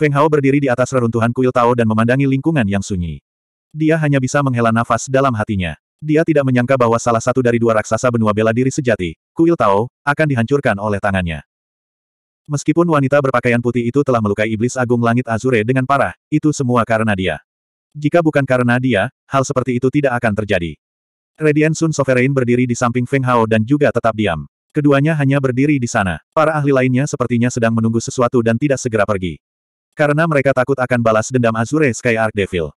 Feng Hao berdiri di atas reruntuhan kuil Tao dan memandangi lingkungan yang sunyi. Dia hanya bisa menghela nafas dalam hatinya. Dia tidak menyangka bahwa salah satu dari dua raksasa benua bela diri sejati, kuil Tao, akan dihancurkan oleh tangannya. Meskipun wanita berpakaian putih itu telah melukai iblis agung langit Azure dengan parah, itu semua karena dia. Jika bukan karena dia, hal seperti itu tidak akan terjadi. Radiant Sun Sovereign berdiri di samping Feng Hao dan juga tetap diam. Keduanya hanya berdiri di sana. Para ahli lainnya sepertinya sedang menunggu sesuatu dan tidak segera pergi. Karena mereka takut akan balas dendam Azure Sky Arc Devil.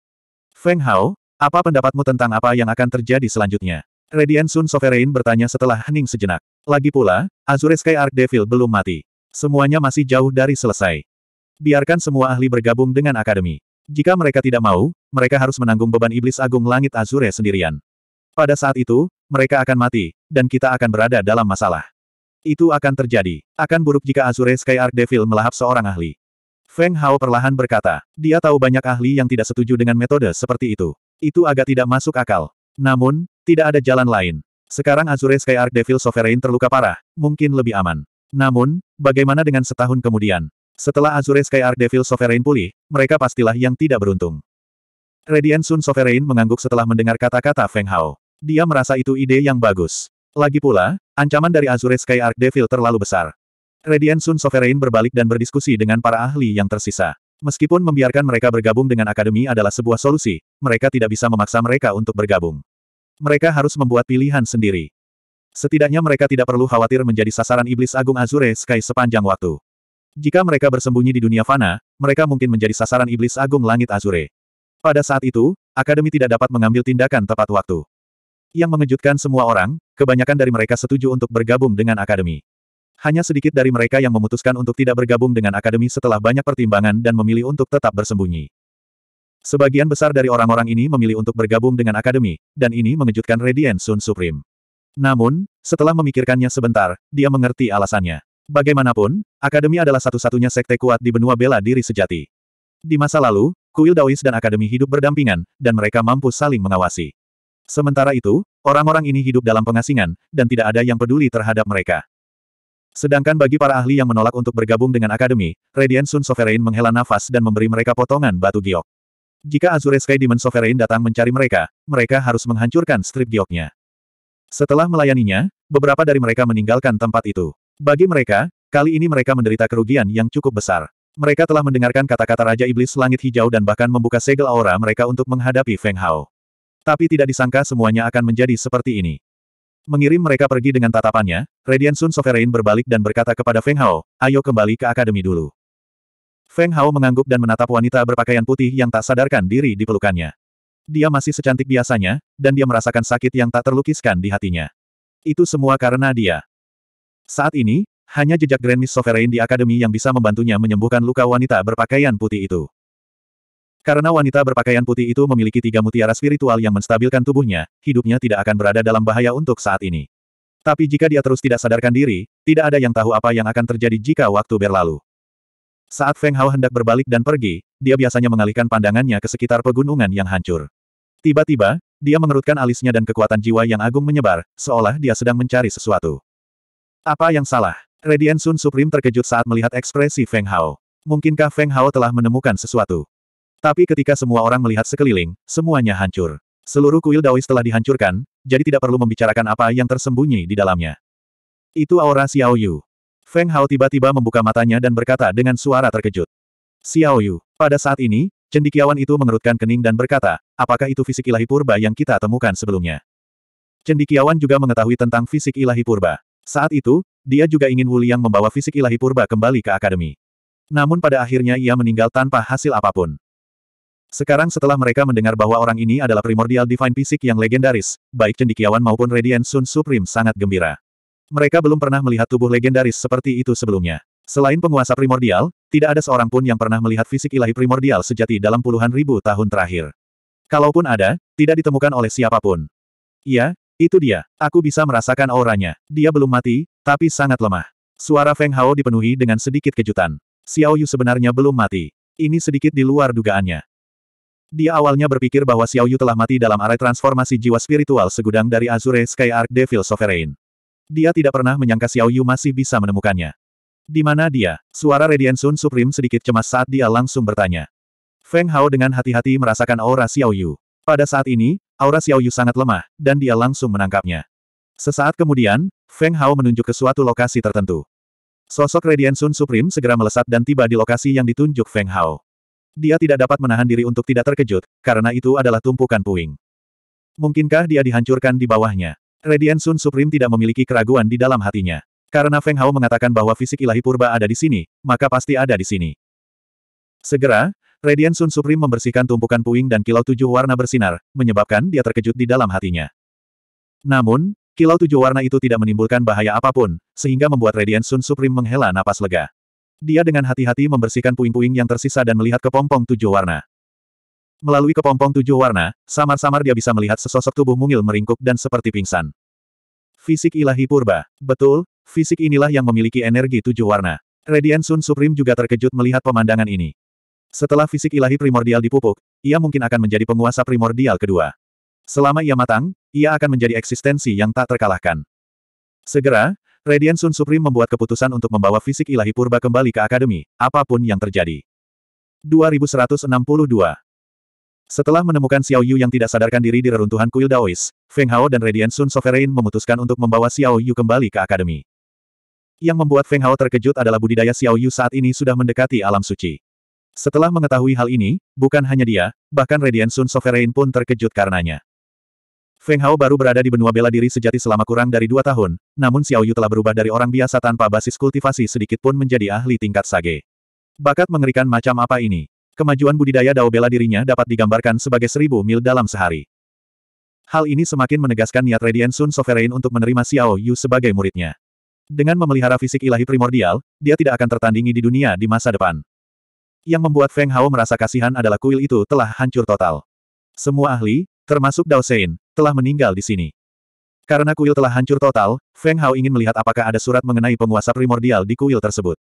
Feng Hao, apa pendapatmu tentang apa yang akan terjadi selanjutnya? Radiant Sun Sovereign bertanya setelah hening sejenak. Lagi pula, Azure Sky Arc Devil belum mati. Semuanya masih jauh dari selesai. Biarkan semua ahli bergabung dengan Akademi. Jika mereka tidak mau, mereka harus menanggung beban iblis agung langit Azure sendirian. Pada saat itu, mereka akan mati, dan kita akan berada dalam masalah. Itu akan terjadi. Akan buruk jika Azure Sky Arc Devil melahap seorang ahli. Feng Hao perlahan berkata, dia tahu banyak ahli yang tidak setuju dengan metode seperti itu. Itu agak tidak masuk akal. Namun, tidak ada jalan lain. Sekarang Azure Sky Arc Devil Sovereign terluka parah, mungkin lebih aman. Namun, bagaimana dengan setahun kemudian? Setelah Azure Sky Arc Devil Sovereign pulih, mereka pastilah yang tidak beruntung. Radiant Sun Sovereign mengangguk setelah mendengar kata-kata Feng Hao. Dia merasa itu ide yang bagus. Lagi pula, ancaman dari Azure Sky Arc Devil terlalu besar. Radiant Sun Sovereign berbalik dan berdiskusi dengan para ahli yang tersisa. Meskipun membiarkan mereka bergabung dengan akademi adalah sebuah solusi, mereka tidak bisa memaksa mereka untuk bergabung. Mereka harus membuat pilihan sendiri. Setidaknya mereka tidak perlu khawatir menjadi sasaran iblis agung Azure Sky sepanjang waktu. Jika mereka bersembunyi di dunia fana, mereka mungkin menjadi sasaran iblis agung langit Azure. Pada saat itu, akademi tidak dapat mengambil tindakan tepat waktu. Yang mengejutkan semua orang, kebanyakan dari mereka setuju untuk bergabung dengan akademi. Hanya sedikit dari mereka yang memutuskan untuk tidak bergabung dengan akademi setelah banyak pertimbangan dan memilih untuk tetap bersembunyi. Sebagian besar dari orang-orang ini memilih untuk bergabung dengan akademi, dan ini mengejutkan Radiant Sun Supreme. Namun, setelah memikirkannya sebentar, dia mengerti alasannya. Bagaimanapun, akademi adalah satu-satunya sekte kuat di benua bela diri sejati. Di masa lalu, kuil Daois dan akademi hidup berdampingan, dan mereka mampu saling mengawasi. Sementara itu, orang-orang ini hidup dalam pengasingan, dan tidak ada yang peduli terhadap mereka. Sedangkan bagi para ahli yang menolak untuk bergabung dengan akademi, Radiant Sun Sovereign menghela nafas dan memberi mereka potongan batu giok. Jika Azure Sky Demon Sovereign datang mencari mereka, mereka harus menghancurkan strip gioknya. Setelah melayaninya, beberapa dari mereka meninggalkan tempat itu. Bagi mereka, kali ini mereka menderita kerugian yang cukup besar. Mereka telah mendengarkan kata-kata Raja Iblis Langit Hijau dan bahkan membuka segel aura mereka untuk menghadapi Feng Hao. Tapi tidak disangka semuanya akan menjadi seperti ini. Mengirim mereka pergi dengan tatapannya, Radiant Sun Sovereign berbalik dan berkata kepada Feng Hao, ayo kembali ke akademi dulu. Feng Hao mengangguk dan menatap wanita berpakaian putih yang tak sadarkan diri di pelukannya. Dia masih secantik biasanya, dan dia merasakan sakit yang tak terlukiskan di hatinya. Itu semua karena dia. Saat ini, hanya jejak Grand Miss Sovereign di akademi yang bisa membantunya menyembuhkan luka wanita berpakaian putih itu. Karena wanita berpakaian putih itu memiliki tiga mutiara spiritual yang menstabilkan tubuhnya, hidupnya tidak akan berada dalam bahaya untuk saat ini. Tapi jika dia terus tidak sadarkan diri, tidak ada yang tahu apa yang akan terjadi jika waktu berlalu. Saat Feng Hao hendak berbalik dan pergi, dia biasanya mengalihkan pandangannya ke sekitar pegunungan yang hancur. Tiba-tiba, dia mengerutkan alisnya dan kekuatan jiwa yang agung menyebar, seolah dia sedang mencari sesuatu. Apa yang salah? Radiant Sun Supreme terkejut saat melihat ekspresi Feng Hao. Mungkinkah Feng Hao telah menemukan sesuatu? Tapi ketika semua orang melihat sekeliling, semuanya hancur. Seluruh kuil Daois telah dihancurkan, jadi tidak perlu membicarakan apa yang tersembunyi di dalamnya. Itu aura Xiao Yu. Feng Hao tiba-tiba membuka matanya dan berkata dengan suara terkejut. Xiao Yu. Pada saat ini, cendikiawan itu mengerutkan kening dan berkata, apakah itu fisik ilahi purba yang kita temukan sebelumnya? Cendikiawan juga mengetahui tentang fisik ilahi purba. Saat itu, dia juga ingin Wu Liang membawa fisik ilahi purba kembali ke akademi. Namun pada akhirnya ia meninggal tanpa hasil apapun. Sekarang setelah mereka mendengar bahwa orang ini adalah primordial divine fisik yang legendaris, baik cendikiawan maupun Radiant Sun Supreme sangat gembira. Mereka belum pernah melihat tubuh legendaris seperti itu sebelumnya. Selain penguasa primordial, tidak ada seorang pun yang pernah melihat fisik ilahi primordial sejati dalam puluhan ribu tahun terakhir. Kalaupun ada, tidak ditemukan oleh siapapun. Iya, itu dia. Aku bisa merasakan auranya. Dia belum mati, tapi sangat lemah. Suara Feng Hao dipenuhi dengan sedikit kejutan. Xiao Yu sebenarnya belum mati. Ini sedikit di luar dugaannya. Dia awalnya berpikir bahwa Xiao Yu telah mati dalam arai transformasi jiwa spiritual segudang dari Azure Sky Arc Devil Sovereign. Dia tidak pernah menyangka Xiao Yu masih bisa menemukannya. Di mana dia? Suara Radiant Sun Supreme sedikit cemas saat dia langsung bertanya. Feng Hao dengan hati-hati merasakan aura Xiao Yu. Pada saat ini, aura Xiao Yu sangat lemah, dan dia langsung menangkapnya. Sesaat kemudian, Feng Hao menunjuk ke suatu lokasi tertentu. Sosok Radiant Sun Supreme segera melesat dan tiba di lokasi yang ditunjuk Feng Hao. Dia tidak dapat menahan diri untuk tidak terkejut, karena itu adalah tumpukan puing. Mungkinkah dia dihancurkan di bawahnya? Radiant Sun Supreme tidak memiliki keraguan di dalam hatinya. Karena Feng Hao mengatakan bahwa fisik ilahi purba ada di sini, maka pasti ada di sini. Segera, Radiant Sun Supreme membersihkan tumpukan puing dan kilau tujuh warna bersinar, menyebabkan dia terkejut di dalam hatinya. Namun, kilau tujuh warna itu tidak menimbulkan bahaya apapun, sehingga membuat Radiant Sun Supreme menghela napas lega. Dia dengan hati-hati membersihkan puing-puing yang tersisa dan melihat kepompong tujuh warna. Melalui kepompong tujuh warna, samar-samar dia bisa melihat sesosok tubuh mungil meringkuk dan seperti pingsan. Fisik ilahi purba. Betul, fisik inilah yang memiliki energi tujuh warna. Radiant Sun Supreme juga terkejut melihat pemandangan ini. Setelah fisik ilahi primordial dipupuk, ia mungkin akan menjadi penguasa primordial kedua. Selama ia matang, ia akan menjadi eksistensi yang tak terkalahkan. Segera, Redian Sun Supreme membuat keputusan untuk membawa fisik ilahi purba kembali ke akademi, apapun yang terjadi. 2162 Setelah menemukan Xiao Yu yang tidak sadarkan diri di reruntuhan kuil Daois, Feng Hao dan Redian Sun Sovereign memutuskan untuk membawa Xiao Yu kembali ke akademi. Yang membuat Feng Hao terkejut adalah budidaya Xiao Yu saat ini sudah mendekati alam suci. Setelah mengetahui hal ini, bukan hanya dia, bahkan Redian Sun Sovereign pun terkejut karenanya. Feng Hao baru berada di benua bela diri sejati selama kurang dari dua tahun, namun Xiao Yu telah berubah dari orang biasa tanpa basis kultivasi sedikit pun menjadi ahli tingkat sage. Bakat mengerikan macam apa ini? Kemajuan budidaya dao bela dirinya dapat digambarkan sebagai seribu mil dalam sehari. Hal ini semakin menegaskan niat Radiant Sun Sovereign untuk menerima Xiao Yu sebagai muridnya. Dengan memelihara fisik ilahi primordial, dia tidak akan tertandingi di dunia di masa depan. Yang membuat Feng Hao merasa kasihan adalah kuil itu telah hancur total. Semua ahli, termasuk Dao Sein, telah meninggal di sini. Karena kuil telah hancur total, Feng Hao ingin melihat apakah ada surat mengenai penguasa primordial di kuil tersebut.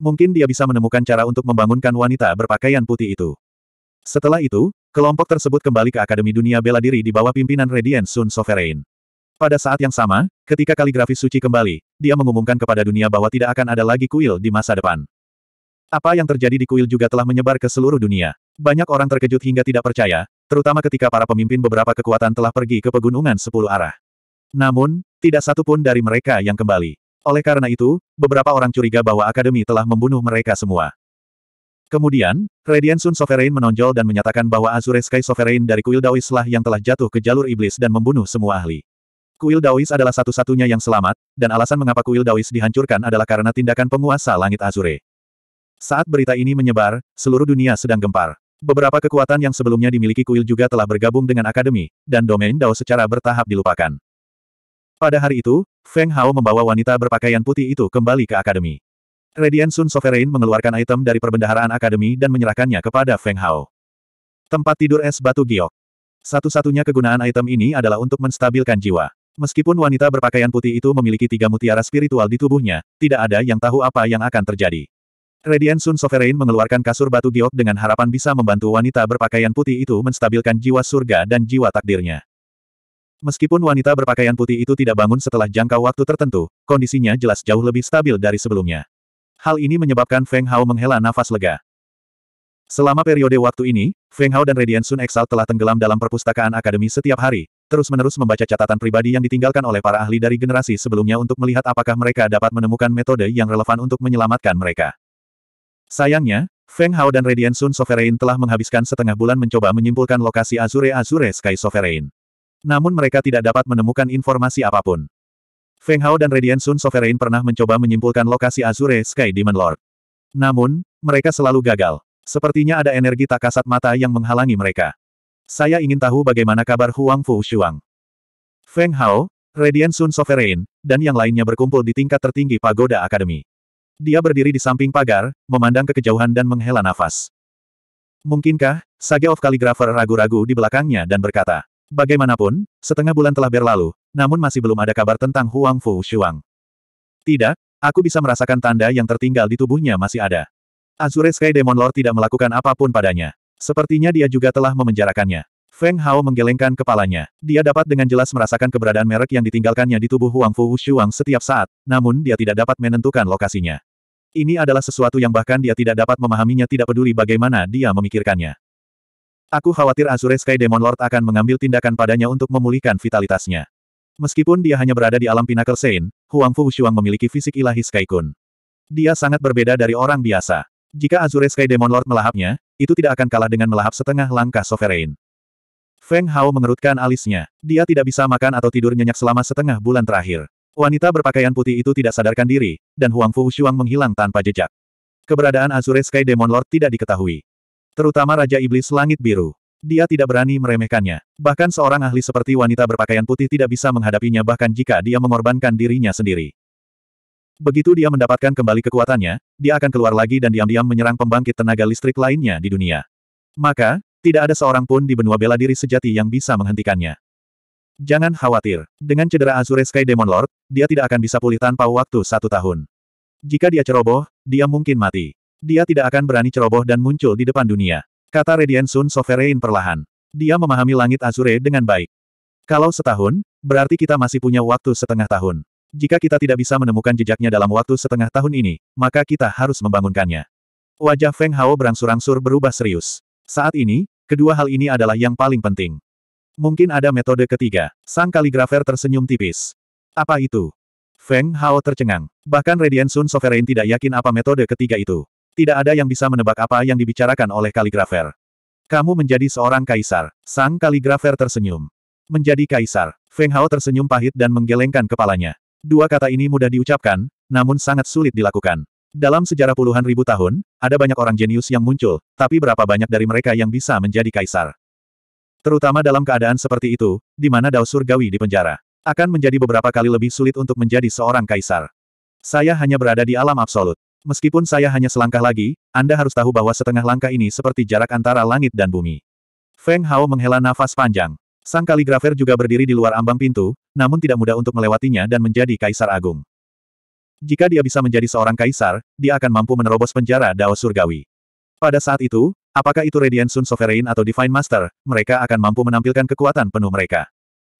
Mungkin dia bisa menemukan cara untuk membangunkan wanita berpakaian putih itu. Setelah itu, kelompok tersebut kembali ke Akademi Dunia Bela Diri di bawah pimpinan Radiant Sun Sovereign. Pada saat yang sama, ketika kaligrafi suci kembali, dia mengumumkan kepada dunia bahwa tidak akan ada lagi kuil di masa depan. Apa yang terjadi di kuil juga telah menyebar ke seluruh dunia. Banyak orang terkejut hingga tidak percaya, terutama ketika para pemimpin beberapa kekuatan telah pergi ke pegunungan sepuluh arah. Namun, tidak satu pun dari mereka yang kembali. Oleh karena itu, beberapa orang curiga bahwa Akademi telah membunuh mereka semua. Kemudian, Radiant Sun Sovereign menonjol dan menyatakan bahwa Azure Sky Sovereign dari kuil Daois lah yang telah jatuh ke jalur iblis dan membunuh semua ahli. Kuil Daois adalah satu-satunya yang selamat, dan alasan mengapa kuil Daois dihancurkan adalah karena tindakan penguasa langit Azure. Saat berita ini menyebar, seluruh dunia sedang gempar. Beberapa kekuatan yang sebelumnya dimiliki kuil juga telah bergabung dengan akademi, dan domain Dao secara bertahap dilupakan. Pada hari itu, Feng Hao membawa wanita berpakaian putih itu kembali ke akademi. Radiant Sun Sovereign mengeluarkan item dari perbendaharaan akademi dan menyerahkannya kepada Feng Hao. Tempat tidur es batu giok. Satu-satunya kegunaan item ini adalah untuk menstabilkan jiwa. Meskipun wanita berpakaian putih itu memiliki tiga mutiara spiritual di tubuhnya, tidak ada yang tahu apa yang akan terjadi. Radiant Sun Sovereign mengeluarkan kasur batu giok dengan harapan bisa membantu wanita berpakaian putih itu menstabilkan jiwa surga dan jiwa takdirnya. Meskipun wanita berpakaian putih itu tidak bangun setelah jangka waktu tertentu, kondisinya jelas jauh lebih stabil dari sebelumnya. Hal ini menyebabkan Feng Hao menghela nafas lega. Selama periode waktu ini, Feng Hao dan Radiant Sun Exalt telah tenggelam dalam perpustakaan akademi setiap hari, terus-menerus membaca catatan pribadi yang ditinggalkan oleh para ahli dari generasi sebelumnya untuk melihat apakah mereka dapat menemukan metode yang relevan untuk menyelamatkan mereka. Sayangnya, Feng Hao dan Radiant Sun Sovereign telah menghabiskan setengah bulan mencoba menyimpulkan lokasi Azure Azure Sky Sovereign. Namun mereka tidak dapat menemukan informasi apapun. Feng Hao dan Radiant Sun Sovereign pernah mencoba menyimpulkan lokasi Azure Sky Demon Lord. Namun, mereka selalu gagal. Sepertinya ada energi tak kasat mata yang menghalangi mereka. Saya ingin tahu bagaimana kabar Huang Fu Shuang. Feng Hao, Radiant Sun Sovereign, dan yang lainnya berkumpul di tingkat tertinggi Pagoda Academy. Dia berdiri di samping pagar, memandang ke kejauhan dan menghela nafas. Mungkinkah, Sage of Calligrapher ragu-ragu di belakangnya dan berkata, Bagaimanapun, setengah bulan telah berlalu, namun masih belum ada kabar tentang Huang Fu Shuang. Tidak, aku bisa merasakan tanda yang tertinggal di tubuhnya masih ada. Azure Sky Demon Lord tidak melakukan apapun padanya. Sepertinya dia juga telah memenjarakannya. Feng Hao menggelengkan kepalanya. Dia dapat dengan jelas merasakan keberadaan merek yang ditinggalkannya di tubuh Huang Fu Shuang setiap saat, namun dia tidak dapat menentukan lokasinya. Ini adalah sesuatu yang bahkan dia tidak dapat memahaminya tidak peduli bagaimana dia memikirkannya. Aku khawatir Azure Sky Demon Lord akan mengambil tindakan padanya untuk memulihkan vitalitasnya. Meskipun dia hanya berada di alam Pinnacle Saint, Fu Wushuang memiliki fisik ilahi Sky Kun. Dia sangat berbeda dari orang biasa. Jika Azure Sky Demon Lord melahapnya, itu tidak akan kalah dengan melahap setengah langkah Sovereign. Feng Hao mengerutkan alisnya. Dia tidak bisa makan atau tidur nyenyak selama setengah bulan terakhir. Wanita berpakaian putih itu tidak sadarkan diri, dan Huang Fu Shuang menghilang tanpa jejak. Keberadaan Azure Sky Demon Lord tidak diketahui. Terutama Raja Iblis Langit Biru. Dia tidak berani meremehkannya. Bahkan seorang ahli seperti wanita berpakaian putih tidak bisa menghadapinya bahkan jika dia mengorbankan dirinya sendiri. Begitu dia mendapatkan kembali kekuatannya, dia akan keluar lagi dan diam-diam menyerang pembangkit tenaga listrik lainnya di dunia. Maka, tidak ada seorang pun di benua bela diri sejati yang bisa menghentikannya. Jangan khawatir. Dengan cedera Azure Sky Demon Lord, dia tidak akan bisa pulih tanpa waktu satu tahun. Jika dia ceroboh, dia mungkin mati. Dia tidak akan berani ceroboh dan muncul di depan dunia. Kata Radiant Sun Sovereign perlahan. Dia memahami langit Azure dengan baik. Kalau setahun, berarti kita masih punya waktu setengah tahun. Jika kita tidak bisa menemukan jejaknya dalam waktu setengah tahun ini, maka kita harus membangunkannya. Wajah Feng Hao berangsur-angsur berubah serius. Saat ini, kedua hal ini adalah yang paling penting. Mungkin ada metode ketiga. Sang kaligrafer tersenyum tipis. Apa itu? Feng Hao tercengang. Bahkan Radian Sun Sovereign tidak yakin apa metode ketiga itu. Tidak ada yang bisa menebak apa yang dibicarakan oleh kaligrafer. Kamu menjadi seorang kaisar. Sang kaligrafer tersenyum. Menjadi kaisar. Feng Hao tersenyum pahit dan menggelengkan kepalanya. Dua kata ini mudah diucapkan, namun sangat sulit dilakukan. Dalam sejarah puluhan ribu tahun, ada banyak orang jenius yang muncul, tapi berapa banyak dari mereka yang bisa menjadi kaisar? Terutama dalam keadaan seperti itu, di mana Dao Surgawi penjara, Akan menjadi beberapa kali lebih sulit untuk menjadi seorang kaisar. Saya hanya berada di alam absolut. Meskipun saya hanya selangkah lagi, Anda harus tahu bahwa setengah langkah ini seperti jarak antara langit dan bumi. Feng Hao menghela nafas panjang. Sang kaligrafer juga berdiri di luar ambang pintu, namun tidak mudah untuk melewatinya dan menjadi kaisar agung. Jika dia bisa menjadi seorang kaisar, dia akan mampu menerobos penjara Dao Surgawi. Pada saat itu, Apakah itu Radiant Sun Sovereign atau Divine Master, mereka akan mampu menampilkan kekuatan penuh mereka.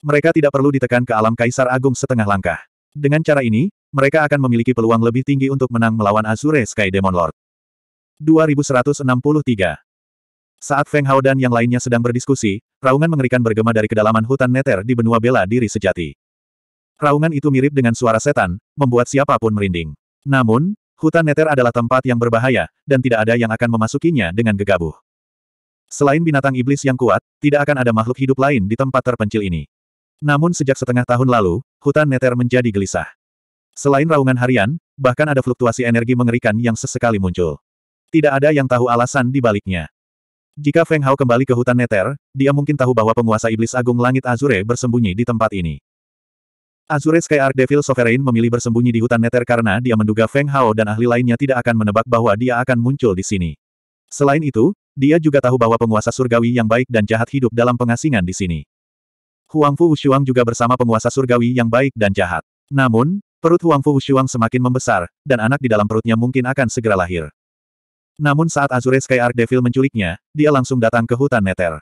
Mereka tidak perlu ditekan ke alam Kaisar Agung setengah langkah. Dengan cara ini, mereka akan memiliki peluang lebih tinggi untuk menang melawan Azure Sky Demon Lord. 2163 Saat Feng Hao dan yang lainnya sedang berdiskusi, raungan mengerikan bergema dari kedalaman hutan neter di benua bela diri sejati. Raungan itu mirip dengan suara setan, membuat siapapun merinding. Namun, Hutan Neter adalah tempat yang berbahaya, dan tidak ada yang akan memasukinya dengan gegabah. Selain binatang iblis yang kuat, tidak akan ada makhluk hidup lain di tempat terpencil ini. Namun sejak setengah tahun lalu, hutan Neter menjadi gelisah. Selain raungan harian, bahkan ada fluktuasi energi mengerikan yang sesekali muncul. Tidak ada yang tahu alasan di baliknya. Jika Feng Hao kembali ke hutan Neter, dia mungkin tahu bahwa penguasa iblis agung langit Azure bersembunyi di tempat ini. Azure Sky Arc Devil Sovereign memilih bersembunyi di hutan Nether karena dia menduga Feng Hao dan ahli lainnya tidak akan menebak bahwa dia akan muncul di sini. Selain itu, dia juga tahu bahwa penguasa surgawi yang baik dan jahat hidup dalam pengasingan di sini. Huangfu Wushuang juga bersama penguasa surgawi yang baik dan jahat. Namun, perut Huangfu Wushuang semakin membesar, dan anak di dalam perutnya mungkin akan segera lahir. Namun saat Azure Sky Arc Devil menculiknya, dia langsung datang ke hutan Nether.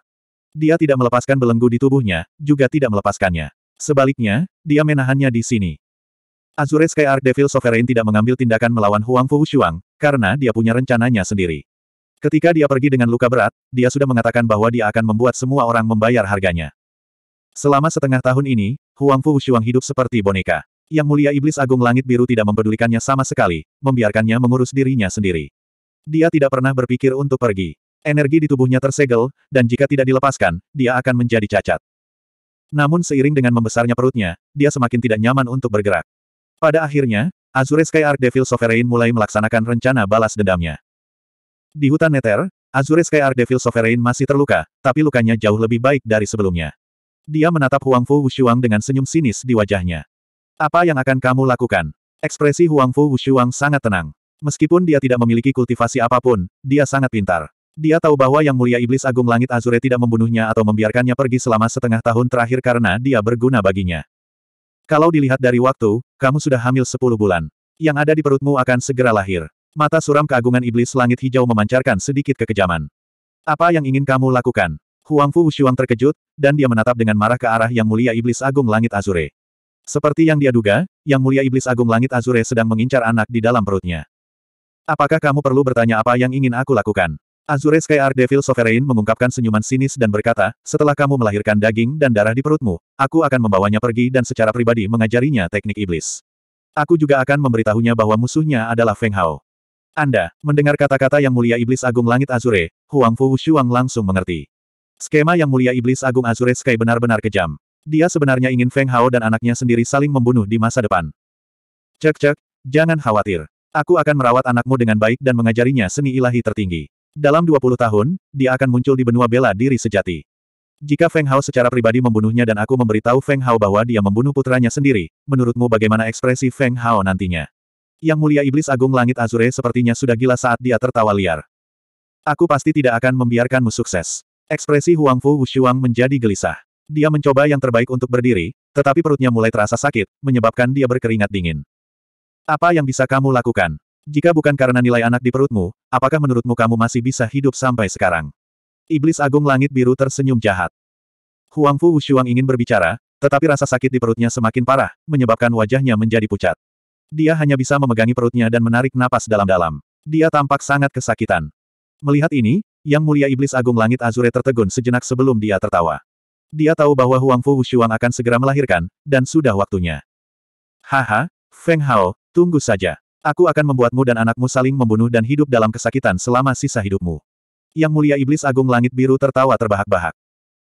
Dia tidak melepaskan belenggu di tubuhnya, juga tidak melepaskannya. Sebaliknya, dia menahannya di sini. Azure Sky Art Devil Sovereign tidak mengambil tindakan melawan Huang Fu Shuang, karena dia punya rencananya sendiri. Ketika dia pergi dengan luka berat, dia sudah mengatakan bahwa dia akan membuat semua orang membayar harganya. Selama setengah tahun ini, Huang Fu Shuang hidup seperti boneka. Yang mulia iblis agung langit biru tidak mempedulikannya sama sekali, membiarkannya mengurus dirinya sendiri. Dia tidak pernah berpikir untuk pergi. Energi di tubuhnya tersegel, dan jika tidak dilepaskan, dia akan menjadi cacat. Namun seiring dengan membesarnya perutnya, dia semakin tidak nyaman untuk bergerak. Pada akhirnya, Azure Sky Arc Devil Sovereign mulai melaksanakan rencana balas dendamnya. Di hutan Nether, Azure Sky Arc Devil Sovereign masih terluka, tapi lukanya jauh lebih baik dari sebelumnya. Dia menatap Huang Fu Wushuang dengan senyum sinis di wajahnya. Apa yang akan kamu lakukan? Ekspresi Huang Fu Wushuang sangat tenang. Meskipun dia tidak memiliki kultivasi apapun, dia sangat pintar. Dia tahu bahwa Yang Mulia Iblis Agung Langit Azure tidak membunuhnya atau membiarkannya pergi selama setengah tahun terakhir karena dia berguna baginya. Kalau dilihat dari waktu, kamu sudah hamil 10 bulan. Yang ada di perutmu akan segera lahir. Mata suram keagungan Iblis Langit Hijau memancarkan sedikit kekejaman. Apa yang ingin kamu lakukan? Huang Fu Wushuang terkejut, dan dia menatap dengan marah ke arah Yang Mulia Iblis Agung Langit Azure. Seperti yang dia duga, Yang Mulia Iblis Agung Langit Azure sedang mengincar anak di dalam perutnya. Apakah kamu perlu bertanya apa yang ingin aku lakukan? Azure Sky Devil Sovereign mengungkapkan senyuman sinis dan berkata, setelah kamu melahirkan daging dan darah di perutmu, aku akan membawanya pergi dan secara pribadi mengajarinya teknik iblis. Aku juga akan memberitahunya bahwa musuhnya adalah Feng Hao. Anda, mendengar kata-kata yang mulia Iblis Agung Langit Azure, Huang Fu Shuang langsung mengerti. Skema yang mulia Iblis Agung Azure Sky benar-benar kejam. Dia sebenarnya ingin Feng Hao dan anaknya sendiri saling membunuh di masa depan. Cek-cek, jangan khawatir. Aku akan merawat anakmu dengan baik dan mengajarinya seni ilahi tertinggi. Dalam 20 tahun, dia akan muncul di benua bela diri sejati. Jika Feng Hao secara pribadi membunuhnya dan aku memberitahu Feng Hao bahwa dia membunuh putranya sendiri, menurutmu bagaimana ekspresi Feng Hao nantinya? Yang mulia iblis agung langit Azure sepertinya sudah gila saat dia tertawa liar. Aku pasti tidak akan membiarkanmu sukses. Ekspresi Huang Fu Wushuang menjadi gelisah. Dia mencoba yang terbaik untuk berdiri, tetapi perutnya mulai terasa sakit, menyebabkan dia berkeringat dingin. Apa yang bisa kamu lakukan? Jika bukan karena nilai anak di perutmu, apakah menurutmu kamu masih bisa hidup sampai sekarang? Iblis Agung Langit Biru tersenyum jahat. Huangfu Wushuang ingin berbicara, tetapi rasa sakit di perutnya semakin parah, menyebabkan wajahnya menjadi pucat. Dia hanya bisa memegangi perutnya dan menarik napas dalam-dalam. Dia tampak sangat kesakitan. Melihat ini, Yang Mulia Iblis Agung Langit Azure tertegun sejenak sebelum dia tertawa. Dia tahu bahwa Huangfu Wushuang akan segera melahirkan, dan sudah waktunya. Haha, Feng Hao, tunggu saja. Aku akan membuatmu dan anakmu saling membunuh dan hidup dalam kesakitan selama sisa hidupmu. Yang mulia iblis agung langit biru tertawa terbahak-bahak.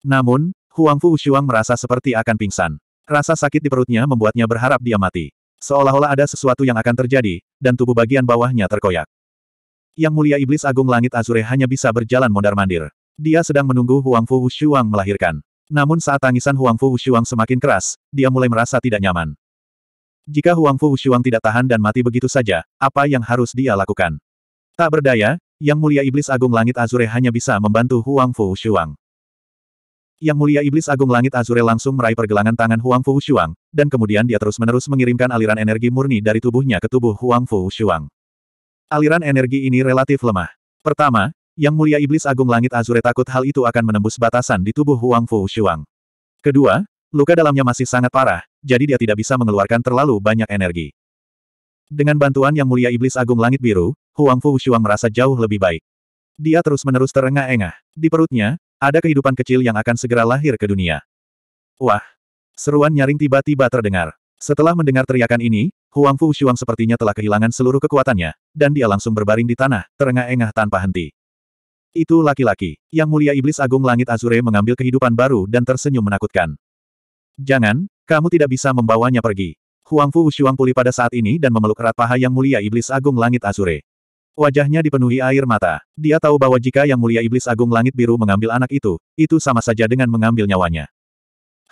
Namun, Huangfu Shuang merasa seperti akan pingsan. Rasa sakit di perutnya membuatnya berharap dia mati. Seolah-olah ada sesuatu yang akan terjadi, dan tubuh bagian bawahnya terkoyak. Yang mulia iblis agung langit Azure hanya bisa berjalan mondar-mandir. Dia sedang menunggu Huangfu Wushuang melahirkan. Namun saat tangisan Huangfu Wushuang semakin keras, dia mulai merasa tidak nyaman. Jika Huang Fu Wushuang tidak tahan dan mati begitu saja, apa yang harus dia lakukan? Tak berdaya, Yang Mulia Iblis Agung Langit Azure hanya bisa membantu Huang Fu Wushuang. Yang Mulia Iblis Agung Langit Azure langsung meraih pergelangan tangan Huang Fu Wushuang, dan kemudian dia terus-menerus mengirimkan aliran energi murni dari tubuhnya ke tubuh Huang Fu Wushuang. Aliran energi ini relatif lemah. Pertama, Yang Mulia Iblis Agung Langit Azure takut hal itu akan menembus batasan di tubuh Huang Fu Shuang. Kedua, Luka dalamnya masih sangat parah, jadi dia tidak bisa mengeluarkan terlalu banyak energi. Dengan bantuan yang mulia Iblis Agung Langit Biru, Huang Fu Shuang merasa jauh lebih baik. Dia terus-menerus terengah-engah. Di perutnya, ada kehidupan kecil yang akan segera lahir ke dunia. Wah! Seruan nyaring tiba-tiba terdengar. Setelah mendengar teriakan ini, Huang Fu Shuang sepertinya telah kehilangan seluruh kekuatannya, dan dia langsung berbaring di tanah, terengah-engah tanpa henti. Itu laki-laki, yang mulia Iblis Agung Langit Azure mengambil kehidupan baru dan tersenyum menakutkan. Jangan, kamu tidak bisa membawanya pergi. Huangfu Wushuang pulih pada saat ini dan memeluk erat paha yang mulia iblis agung langit Azure. Wajahnya dipenuhi air mata. Dia tahu bahwa jika yang mulia iblis agung langit biru mengambil anak itu, itu sama saja dengan mengambil nyawanya.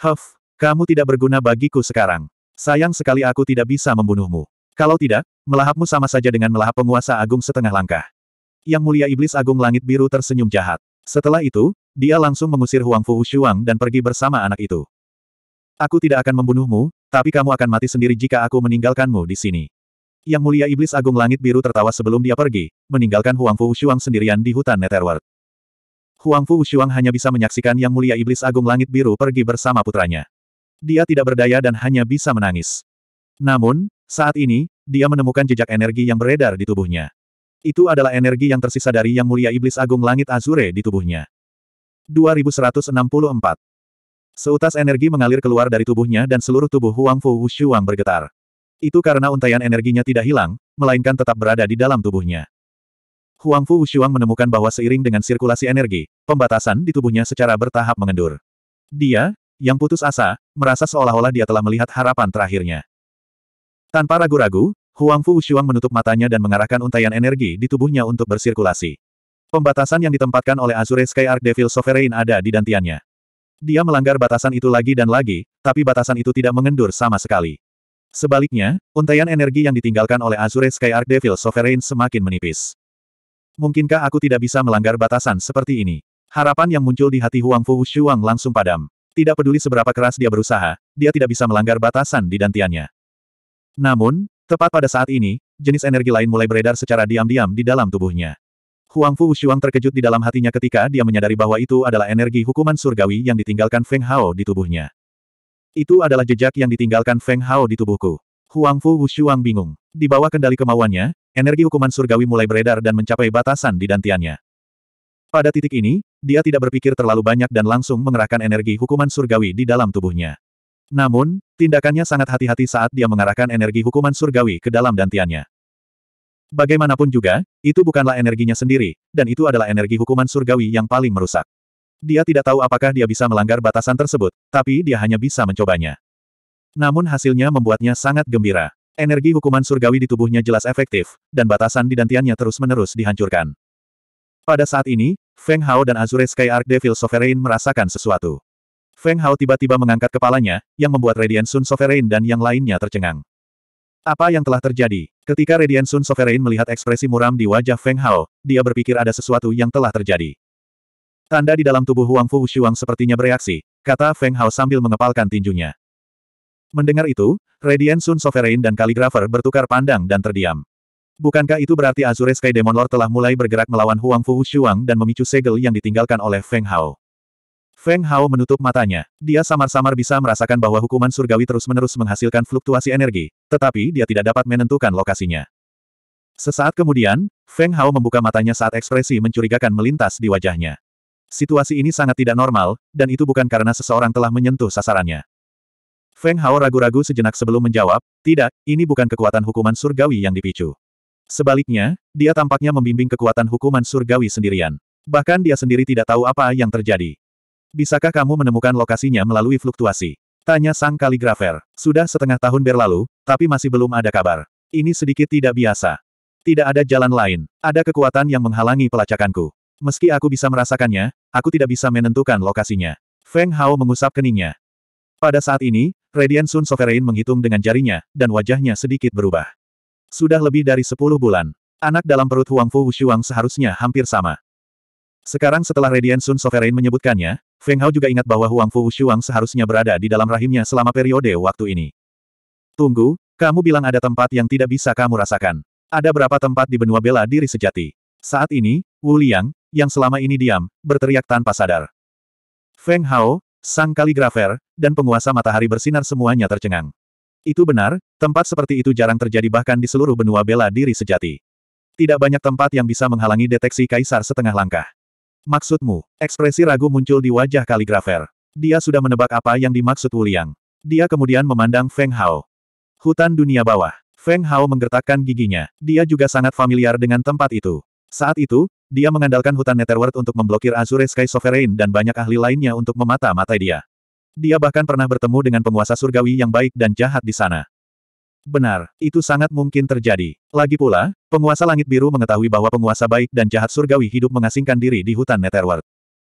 Huff, kamu tidak berguna bagiku sekarang. Sayang sekali aku tidak bisa membunuhmu. Kalau tidak, melahapmu sama saja dengan melahap penguasa agung setengah langkah. Yang mulia iblis agung langit biru tersenyum jahat. Setelah itu, dia langsung mengusir Huang Fu Shuang dan pergi bersama anak itu. Aku tidak akan membunuhmu, tapi kamu akan mati sendiri jika aku meninggalkanmu di sini. Yang mulia iblis agung langit biru tertawa sebelum dia pergi, meninggalkan Huang Fu Shuang sendirian di hutan Netherworld. Huang Fu Shuang hanya bisa menyaksikan yang mulia iblis agung langit biru pergi bersama putranya. Dia tidak berdaya dan hanya bisa menangis. Namun, saat ini, dia menemukan jejak energi yang beredar di tubuhnya. Itu adalah energi yang tersisa dari yang mulia iblis agung langit Azure di tubuhnya. 2164 Seutas energi mengalir keluar dari tubuhnya dan seluruh tubuh Huang Fu Wushuang bergetar. Itu karena untaian energinya tidak hilang, melainkan tetap berada di dalam tubuhnya. Huang Fu Wushuang menemukan bahwa seiring dengan sirkulasi energi, pembatasan di tubuhnya secara bertahap mengendur. Dia, yang putus asa, merasa seolah-olah dia telah melihat harapan terakhirnya. Tanpa ragu-ragu, Huang Fu Wushuang menutup matanya dan mengarahkan untaian energi di tubuhnya untuk bersirkulasi. Pembatasan yang ditempatkan oleh Azure Sky Arc Devil Sovereign ada di dantiannya. Dia melanggar batasan itu lagi dan lagi, tapi batasan itu tidak mengendur sama sekali. Sebaliknya, untaian energi yang ditinggalkan oleh Azure Sky Arc Devil Sovereign semakin menipis. Mungkinkah aku tidak bisa melanggar batasan seperti ini? Harapan yang muncul di hati Huang Fu Shuang langsung padam. Tidak peduli seberapa keras dia berusaha, dia tidak bisa melanggar batasan di dantiannya. Namun, tepat pada saat ini, jenis energi lain mulai beredar secara diam-diam di dalam tubuhnya. Huang Fu Shuang terkejut di dalam hatinya ketika dia menyadari bahwa itu adalah energi hukuman surgawi yang ditinggalkan Feng Hao di tubuhnya. Itu adalah jejak yang ditinggalkan Feng Hao di tubuhku. Huang Fu Shuang bingung. Di bawah kendali kemauannya, energi hukuman surgawi mulai beredar dan mencapai batasan di dantiannya. Pada titik ini, dia tidak berpikir terlalu banyak dan langsung mengerahkan energi hukuman surgawi di dalam tubuhnya. Namun, tindakannya sangat hati-hati saat dia mengarahkan energi hukuman surgawi ke dalam dantiannya. Bagaimanapun juga, itu bukanlah energinya sendiri, dan itu adalah energi hukuman surgawi yang paling merusak. Dia tidak tahu apakah dia bisa melanggar batasan tersebut, tapi dia hanya bisa mencobanya. Namun hasilnya membuatnya sangat gembira. Energi hukuman surgawi di tubuhnya jelas efektif, dan batasan di dantiannya terus-menerus dihancurkan. Pada saat ini, Feng Hao dan Azure Sky Arc Devil Sovereign merasakan sesuatu. Feng Hao tiba-tiba mengangkat kepalanya, yang membuat Radiant Sun Sovereign dan yang lainnya tercengang. Apa yang telah terjadi? Ketika Radiant Sun Sovereign melihat ekspresi muram di wajah Feng Hao, dia berpikir ada sesuatu yang telah terjadi. Tanda di dalam tubuh Huang Fu Wushuang sepertinya bereaksi, kata Feng Hao sambil mengepalkan tinjunya. Mendengar itu, Radiant Sun Sovereign dan Kaligrafer bertukar pandang dan terdiam. Bukankah itu berarti Azure Sky Demon Lord telah mulai bergerak melawan Huang Fu Wushuang dan memicu segel yang ditinggalkan oleh Feng Hao? Feng Hao menutup matanya. Dia samar-samar bisa merasakan bahwa hukuman surgawi terus-menerus menghasilkan fluktuasi energi, tetapi dia tidak dapat menentukan lokasinya. Sesaat kemudian, Feng Hao membuka matanya saat ekspresi mencurigakan melintas di wajahnya. Situasi ini sangat tidak normal, dan itu bukan karena seseorang telah menyentuh sasarannya. Feng Hao ragu-ragu sejenak sebelum menjawab, tidak, ini bukan kekuatan hukuman surgawi yang dipicu. Sebaliknya, dia tampaknya membimbing kekuatan hukuman surgawi sendirian. Bahkan dia sendiri tidak tahu apa yang terjadi. Bisakah kamu menemukan lokasinya melalui fluktuasi? Tanya sang kaligrafer. Sudah setengah tahun berlalu, tapi masih belum ada kabar. Ini sedikit tidak biasa. Tidak ada jalan lain. Ada kekuatan yang menghalangi pelacakanku. Meski aku bisa merasakannya, aku tidak bisa menentukan lokasinya. Feng Hao mengusap keningnya. Pada saat ini, Radiant Sun Sovereign menghitung dengan jarinya, dan wajahnya sedikit berubah. Sudah lebih dari sepuluh bulan. Anak dalam perut Huang Fu Wushuang seharusnya hampir sama. Sekarang setelah Radiant Sun Sovereign menyebutkannya, Feng Hao juga ingat bahwa Huang Fu Shuang seharusnya berada di dalam rahimnya selama periode waktu ini. Tunggu, kamu bilang ada tempat yang tidak bisa kamu rasakan. Ada berapa tempat di benua bela diri sejati. Saat ini, Wu Liang, yang selama ini diam, berteriak tanpa sadar. Feng Hao, sang kaligrafer, dan penguasa matahari bersinar semuanya tercengang. Itu benar, tempat seperti itu jarang terjadi bahkan di seluruh benua bela diri sejati. Tidak banyak tempat yang bisa menghalangi deteksi kaisar setengah langkah. Maksudmu? Ekspresi ragu muncul di wajah kaligrafer. Dia sudah menebak apa yang dimaksud Wuliang. Dia kemudian memandang Feng Hao. Hutan dunia bawah. Feng Hao menggertakkan giginya. Dia juga sangat familiar dengan tempat itu. Saat itu, dia mengandalkan hutan Netherworld untuk memblokir Azure Sky Sovereign dan banyak ahli lainnya untuk memata-matai dia. Dia bahkan pernah bertemu dengan penguasa surgawi yang baik dan jahat di sana. Benar, itu sangat mungkin terjadi. Lagi pula, penguasa langit biru mengetahui bahwa penguasa baik dan jahat surgawi hidup mengasingkan diri di hutan Netherworld.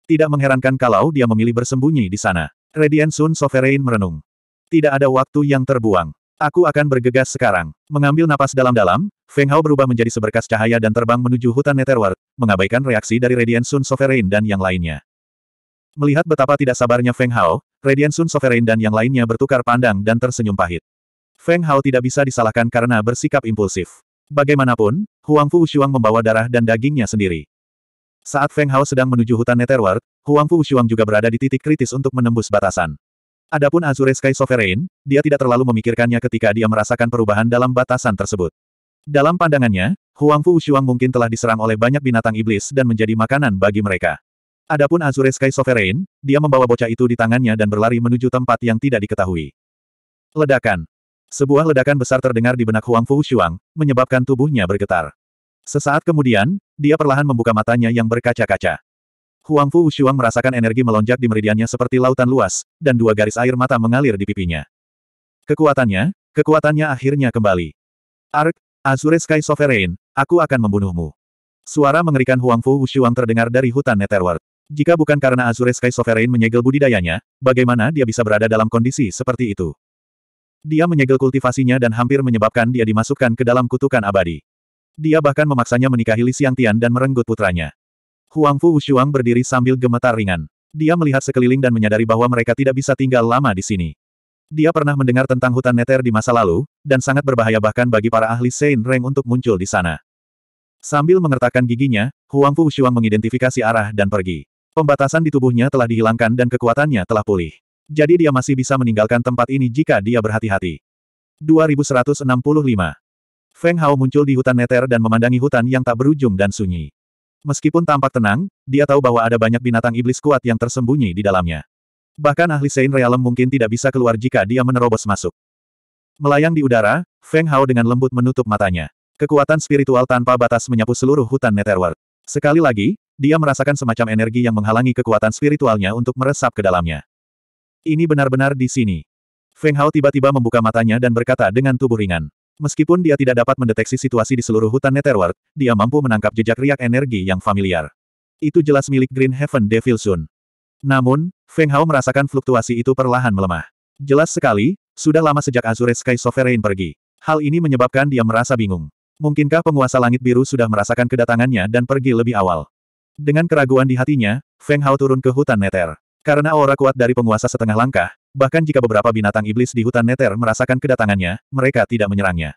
Tidak mengherankan kalau dia memilih bersembunyi di sana. Radiant Sun Sovereign merenung. Tidak ada waktu yang terbuang. Aku akan bergegas sekarang. Mengambil napas dalam-dalam, Feng Hao berubah menjadi seberkas cahaya dan terbang menuju hutan Netherworld, mengabaikan reaksi dari Radiant Sun Sovereign dan yang lainnya. Melihat betapa tidak sabarnya Feng Hao, Radiant Sun Sovereign dan yang lainnya bertukar pandang dan tersenyum pahit. Feng Hao tidak bisa disalahkan karena bersikap impulsif. Bagaimanapun, Huang Fu Ushuang membawa darah dan dagingnya sendiri. Saat Feng Hao sedang menuju hutan Netherworld, Huang Fu Ushuang juga berada di titik kritis untuk menembus batasan. Adapun Azure Sky Sovereign, dia tidak terlalu memikirkannya ketika dia merasakan perubahan dalam batasan tersebut. Dalam pandangannya, Huang Fu Shuang mungkin telah diserang oleh banyak binatang iblis dan menjadi makanan bagi mereka. Adapun Azure Sky Sovereign, dia membawa bocah itu di tangannya dan berlari menuju tempat yang tidak diketahui. Ledakan. Sebuah ledakan besar terdengar di benak Huang Fu Shuang, menyebabkan tubuhnya bergetar. Sesaat kemudian, dia perlahan membuka matanya yang berkaca-kaca. Huang Fu Shuang merasakan energi melonjak di meridiannya seperti lautan luas, dan dua garis air mata mengalir di pipinya. Kekuatannya, kekuatannya akhirnya kembali. Ark, Azure Sky Sovereign, aku akan membunuhmu. Suara mengerikan Huang Fu Shuang terdengar dari hutan Netherworld. Jika bukan karena Azure Sky Sovereign menyegel budidayanya, bagaimana dia bisa berada dalam kondisi seperti itu? Dia menyegel kultivasinya dan hampir menyebabkan dia dimasukkan ke dalam kutukan abadi. Dia bahkan memaksanya menikahi Li Tian dan merenggut putranya. Huang Fu Wushuang berdiri sambil gemetar ringan. Dia melihat sekeliling dan menyadari bahwa mereka tidak bisa tinggal lama di sini. Dia pernah mendengar tentang hutan neter di masa lalu, dan sangat berbahaya bahkan bagi para ahli Sein Reng untuk muncul di sana. Sambil mengertakkan giginya, Huang Fu Wushuang mengidentifikasi arah dan pergi. Pembatasan di tubuhnya telah dihilangkan dan kekuatannya telah pulih. Jadi dia masih bisa meninggalkan tempat ini jika dia berhati-hati. 2165. Feng Hao muncul di hutan neter dan memandangi hutan yang tak berujung dan sunyi. Meskipun tampak tenang, dia tahu bahwa ada banyak binatang iblis kuat yang tersembunyi di dalamnya. Bahkan ahli Sein Realem mungkin tidak bisa keluar jika dia menerobos masuk. Melayang di udara, Feng Hao dengan lembut menutup matanya. Kekuatan spiritual tanpa batas menyapu seluruh hutan Netherworld. Sekali lagi, dia merasakan semacam energi yang menghalangi kekuatan spiritualnya untuk meresap ke dalamnya. Ini benar-benar di sini. Feng Hao tiba-tiba membuka matanya dan berkata dengan tubuh ringan. Meskipun dia tidak dapat mendeteksi situasi di seluruh hutan Netherworld, dia mampu menangkap jejak riak energi yang familiar. Itu jelas milik Green Heaven Devil Sun. Namun, Feng Hao merasakan fluktuasi itu perlahan melemah. Jelas sekali, sudah lama sejak Azure Sky Sovereign pergi. Hal ini menyebabkan dia merasa bingung. Mungkinkah penguasa langit biru sudah merasakan kedatangannya dan pergi lebih awal? Dengan keraguan di hatinya, Feng Hao turun ke hutan Nether. Karena aura kuat dari penguasa setengah langkah, bahkan jika beberapa binatang iblis di hutan neter merasakan kedatangannya, mereka tidak menyerangnya.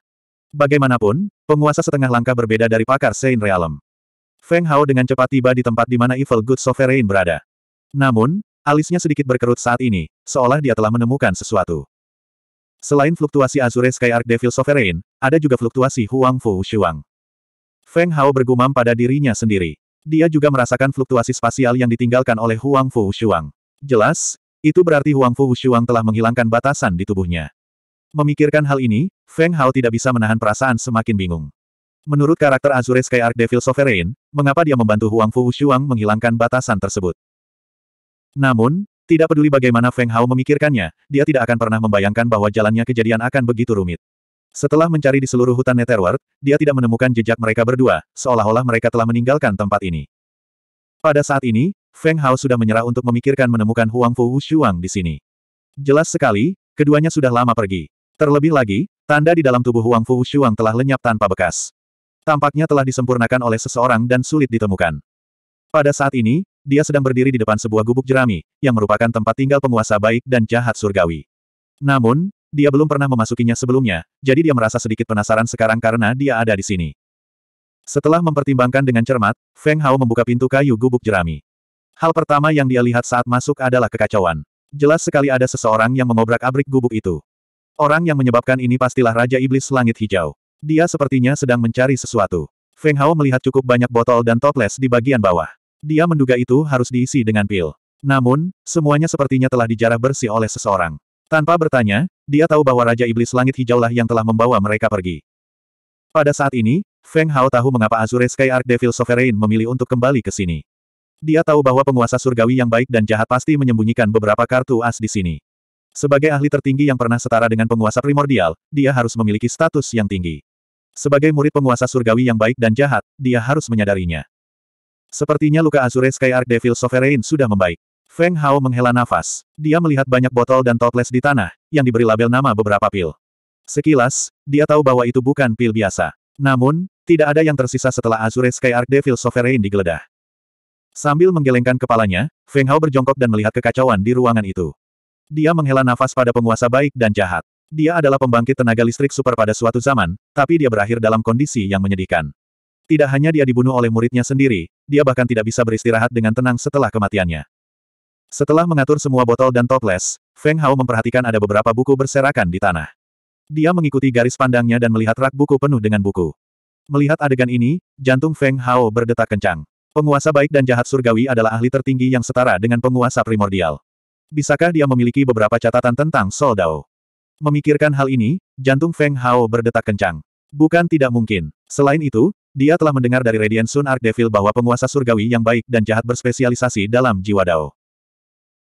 Bagaimanapun, penguasa setengah langkah berbeda dari pakar Sein Realm. Feng Hao dengan cepat tiba di tempat di mana Evil Good Sovereign berada. Namun, alisnya sedikit berkerut saat ini, seolah dia telah menemukan sesuatu. Selain fluktuasi Azure Sky Arc Devil Sovereign, ada juga fluktuasi Huang Fu Shuang. Feng Hao bergumam pada dirinya sendiri. Dia juga merasakan fluktuasi spasial yang ditinggalkan oleh Huang Fu Shuang. Jelas, itu berarti Huang Fu Shuang telah menghilangkan batasan di tubuhnya. Memikirkan hal ini, Feng Hao tidak bisa menahan perasaan semakin bingung. Menurut karakter Azure Sky Arc Devil Sovereign, mengapa dia membantu Huang Fu Shuang menghilangkan batasan tersebut? Namun, tidak peduli bagaimana Feng Hao memikirkannya, dia tidak akan pernah membayangkan bahwa jalannya kejadian akan begitu rumit. Setelah mencari di seluruh hutan Netherworld, dia tidak menemukan jejak mereka berdua, seolah-olah mereka telah meninggalkan tempat ini. Pada saat ini, Feng Hao sudah menyerah untuk memikirkan menemukan Huang Fu Wushuang di sini. Jelas sekali, keduanya sudah lama pergi. Terlebih lagi, tanda di dalam tubuh Huang Fu Wushuang telah lenyap tanpa bekas. Tampaknya telah disempurnakan oleh seseorang dan sulit ditemukan. Pada saat ini, dia sedang berdiri di depan sebuah gubuk jerami, yang merupakan tempat tinggal penguasa baik dan jahat surgawi. Namun, dia belum pernah memasukinya sebelumnya, jadi dia merasa sedikit penasaran sekarang karena dia ada di sini. Setelah mempertimbangkan dengan cermat, Feng Hao membuka pintu kayu gubuk jerami. Hal pertama yang dia lihat saat masuk adalah kekacauan. Jelas sekali ada seseorang yang mengobrak-abrik gubuk itu. Orang yang menyebabkan ini pastilah Raja Iblis Langit Hijau. Dia sepertinya sedang mencari sesuatu. Feng Hao melihat cukup banyak botol dan toples di bagian bawah. Dia menduga itu harus diisi dengan pil. Namun, semuanya sepertinya telah dijarah bersih oleh seseorang. Tanpa bertanya, dia tahu bahwa Raja Iblis Langit Hijaulah yang telah membawa mereka pergi. Pada saat ini, Feng Hao tahu mengapa Azure Sky Art Devil Sovereign memilih untuk kembali ke sini. Dia tahu bahwa penguasa surgawi yang baik dan jahat pasti menyembunyikan beberapa kartu as di sini. Sebagai ahli tertinggi yang pernah setara dengan penguasa primordial, dia harus memiliki status yang tinggi. Sebagai murid penguasa surgawi yang baik dan jahat, dia harus menyadarinya. Sepertinya luka Azure Sky Art Devil Sovereign sudah membaik. Feng Hao menghela nafas. Dia melihat banyak botol dan toples di tanah, yang diberi label nama beberapa pil. Sekilas, dia tahu bahwa itu bukan pil biasa. Namun, tidak ada yang tersisa setelah Azure Sky Arc Devil Sovereign digeledah. Sambil menggelengkan kepalanya, Feng Hao berjongkok dan melihat kekacauan di ruangan itu. Dia menghela nafas pada penguasa baik dan jahat. Dia adalah pembangkit tenaga listrik super pada suatu zaman, tapi dia berakhir dalam kondisi yang menyedihkan. Tidak hanya dia dibunuh oleh muridnya sendiri, dia bahkan tidak bisa beristirahat dengan tenang setelah kematiannya. Setelah mengatur semua botol dan toples, Feng Hao memperhatikan ada beberapa buku berserakan di tanah. Dia mengikuti garis pandangnya dan melihat rak buku penuh dengan buku. Melihat adegan ini, jantung Feng Hao berdetak kencang. Penguasa baik dan jahat surgawi adalah ahli tertinggi yang setara dengan penguasa primordial. Bisakah dia memiliki beberapa catatan tentang Sol Dao? Memikirkan hal ini, jantung Feng Hao berdetak kencang. Bukan tidak mungkin. Selain itu, dia telah mendengar dari Radiant Sun Arc Devil bahwa penguasa surgawi yang baik dan jahat berspesialisasi dalam jiwa Dao.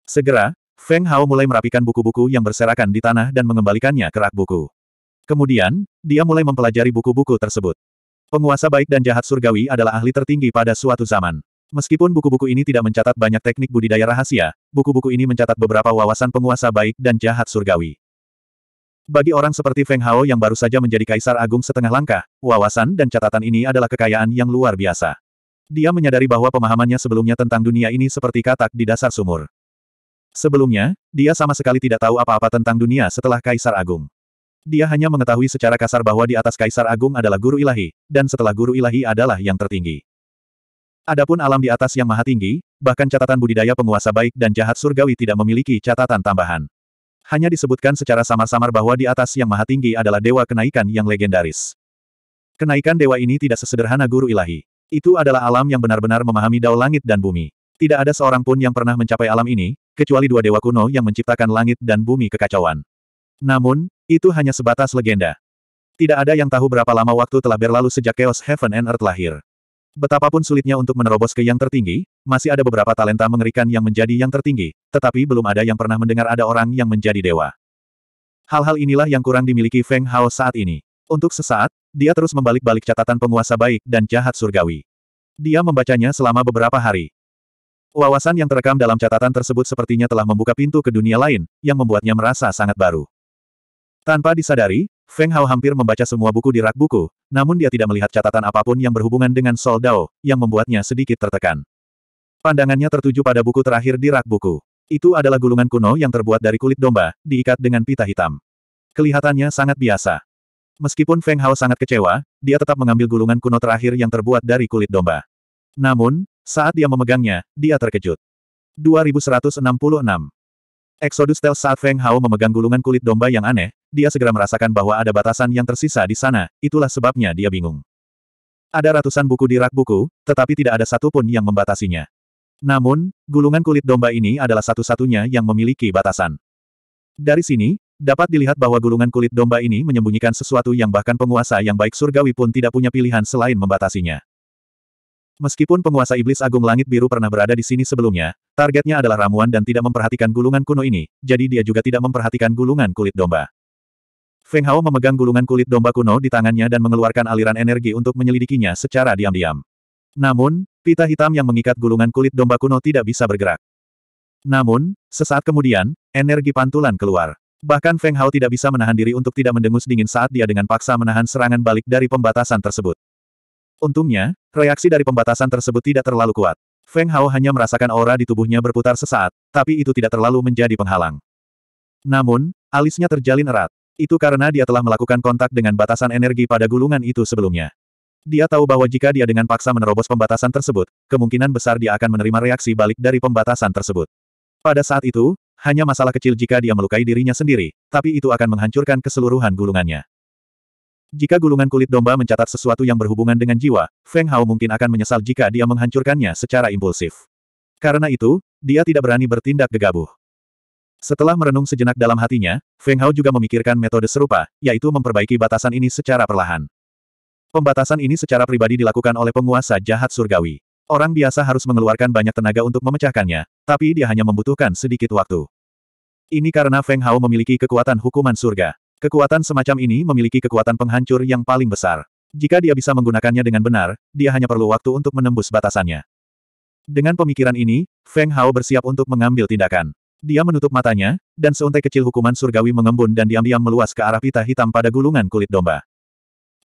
Segera, Feng Hao mulai merapikan buku-buku yang berserakan di tanah dan mengembalikannya ke rak buku. Kemudian, dia mulai mempelajari buku-buku tersebut. Penguasa baik dan jahat surgawi adalah ahli tertinggi pada suatu zaman. Meskipun buku-buku ini tidak mencatat banyak teknik budidaya rahasia, buku-buku ini mencatat beberapa wawasan penguasa baik dan jahat surgawi. Bagi orang seperti Feng Hao yang baru saja menjadi kaisar agung setengah langkah, wawasan dan catatan ini adalah kekayaan yang luar biasa. Dia menyadari bahwa pemahamannya sebelumnya tentang dunia ini seperti katak di dasar sumur. Sebelumnya, dia sama sekali tidak tahu apa-apa tentang dunia setelah Kaisar Agung. Dia hanya mengetahui secara kasar bahwa di atas Kaisar Agung adalah guru ilahi, dan setelah guru ilahi adalah yang tertinggi. Adapun alam di atas yang maha tinggi, bahkan catatan budidaya penguasa baik dan jahat surgawi tidak memiliki catatan tambahan. Hanya disebutkan secara samar-samar bahwa di atas yang maha tinggi adalah dewa kenaikan yang legendaris. Kenaikan dewa ini tidak sesederhana guru ilahi. Itu adalah alam yang benar-benar memahami dao langit dan bumi. Tidak ada seorang pun yang pernah mencapai alam ini, kecuali dua dewa kuno yang menciptakan langit dan bumi kekacauan. Namun, itu hanya sebatas legenda. Tidak ada yang tahu berapa lama waktu telah berlalu sejak Chaos Heaven and Earth lahir. Betapapun sulitnya untuk menerobos ke yang tertinggi, masih ada beberapa talenta mengerikan yang menjadi yang tertinggi, tetapi belum ada yang pernah mendengar ada orang yang menjadi dewa. Hal-hal inilah yang kurang dimiliki Feng Hao saat ini. Untuk sesaat, dia terus membalik-balik catatan penguasa baik dan jahat surgawi. Dia membacanya selama beberapa hari. Wawasan yang terekam dalam catatan tersebut sepertinya telah membuka pintu ke dunia lain, yang membuatnya merasa sangat baru. Tanpa disadari, Feng Hao hampir membaca semua buku di rak buku, namun dia tidak melihat catatan apapun yang berhubungan dengan Sol Dao, yang membuatnya sedikit tertekan. Pandangannya tertuju pada buku terakhir di rak buku. Itu adalah gulungan kuno yang terbuat dari kulit domba, diikat dengan pita hitam. Kelihatannya sangat biasa. Meskipun Feng Hao sangat kecewa, dia tetap mengambil gulungan kuno terakhir yang terbuat dari kulit domba. Namun, saat dia memegangnya, dia terkejut. 2166 Exodus Tel saat Feng Hao memegang gulungan kulit domba yang aneh, dia segera merasakan bahwa ada batasan yang tersisa di sana, itulah sebabnya dia bingung. Ada ratusan buku di rak buku, tetapi tidak ada satupun yang membatasinya. Namun, gulungan kulit domba ini adalah satu-satunya yang memiliki batasan. Dari sini, dapat dilihat bahwa gulungan kulit domba ini menyembunyikan sesuatu yang bahkan penguasa yang baik surgawi pun tidak punya pilihan selain membatasinya. Meskipun penguasa iblis agung langit biru pernah berada di sini sebelumnya, targetnya adalah ramuan dan tidak memperhatikan gulungan kuno ini, jadi dia juga tidak memperhatikan gulungan kulit domba. Feng Hao memegang gulungan kulit domba kuno di tangannya dan mengeluarkan aliran energi untuk menyelidikinya secara diam-diam. Namun, pita hitam yang mengikat gulungan kulit domba kuno tidak bisa bergerak. Namun, sesaat kemudian, energi pantulan keluar. Bahkan Feng Hao tidak bisa menahan diri untuk tidak mendengus dingin saat dia dengan paksa menahan serangan balik dari pembatasan tersebut. Untungnya, Reaksi dari pembatasan tersebut tidak terlalu kuat. Feng Hao hanya merasakan aura di tubuhnya berputar sesaat, tapi itu tidak terlalu menjadi penghalang. Namun, alisnya terjalin erat. Itu karena dia telah melakukan kontak dengan batasan energi pada gulungan itu sebelumnya. Dia tahu bahwa jika dia dengan paksa menerobos pembatasan tersebut, kemungkinan besar dia akan menerima reaksi balik dari pembatasan tersebut. Pada saat itu, hanya masalah kecil jika dia melukai dirinya sendiri, tapi itu akan menghancurkan keseluruhan gulungannya. Jika gulungan kulit domba mencatat sesuatu yang berhubungan dengan jiwa, Feng Hao mungkin akan menyesal jika dia menghancurkannya secara impulsif. Karena itu, dia tidak berani bertindak gegabah. Setelah merenung sejenak dalam hatinya, Feng Hao juga memikirkan metode serupa, yaitu memperbaiki batasan ini secara perlahan. Pembatasan ini secara pribadi dilakukan oleh penguasa jahat surgawi. Orang biasa harus mengeluarkan banyak tenaga untuk memecahkannya, tapi dia hanya membutuhkan sedikit waktu. Ini karena Feng Hao memiliki kekuatan hukuman surga. Kekuatan semacam ini memiliki kekuatan penghancur yang paling besar. Jika dia bisa menggunakannya dengan benar, dia hanya perlu waktu untuk menembus batasannya. Dengan pemikiran ini, Feng Hao bersiap untuk mengambil tindakan. Dia menutup matanya, dan seuntai kecil hukuman surgawi mengembun dan diam-diam meluas ke arah pita hitam pada gulungan kulit domba.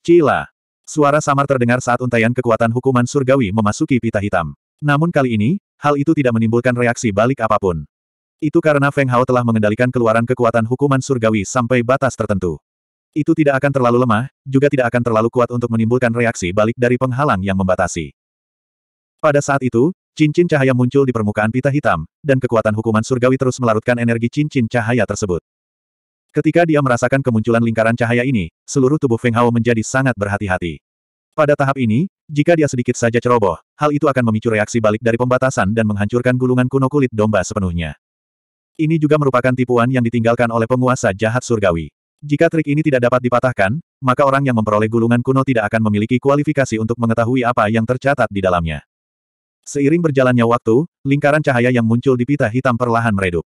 Cila! Suara samar terdengar saat untayan kekuatan hukuman surgawi memasuki pita hitam. Namun kali ini, hal itu tidak menimbulkan reaksi balik apapun. Itu karena Feng Hao telah mengendalikan keluaran kekuatan hukuman surgawi sampai batas tertentu. Itu tidak akan terlalu lemah, juga tidak akan terlalu kuat untuk menimbulkan reaksi balik dari penghalang yang membatasi. Pada saat itu, cincin cahaya muncul di permukaan pita hitam, dan kekuatan hukuman surgawi terus melarutkan energi cincin cahaya tersebut. Ketika dia merasakan kemunculan lingkaran cahaya ini, seluruh tubuh Feng Hao menjadi sangat berhati-hati. Pada tahap ini, jika dia sedikit saja ceroboh, hal itu akan memicu reaksi balik dari pembatasan dan menghancurkan gulungan kuno kulit domba sepenuhnya. Ini juga merupakan tipuan yang ditinggalkan oleh penguasa jahat surgawi. Jika trik ini tidak dapat dipatahkan, maka orang yang memperoleh gulungan kuno tidak akan memiliki kualifikasi untuk mengetahui apa yang tercatat di dalamnya. Seiring berjalannya waktu, lingkaran cahaya yang muncul di pita hitam perlahan meredup.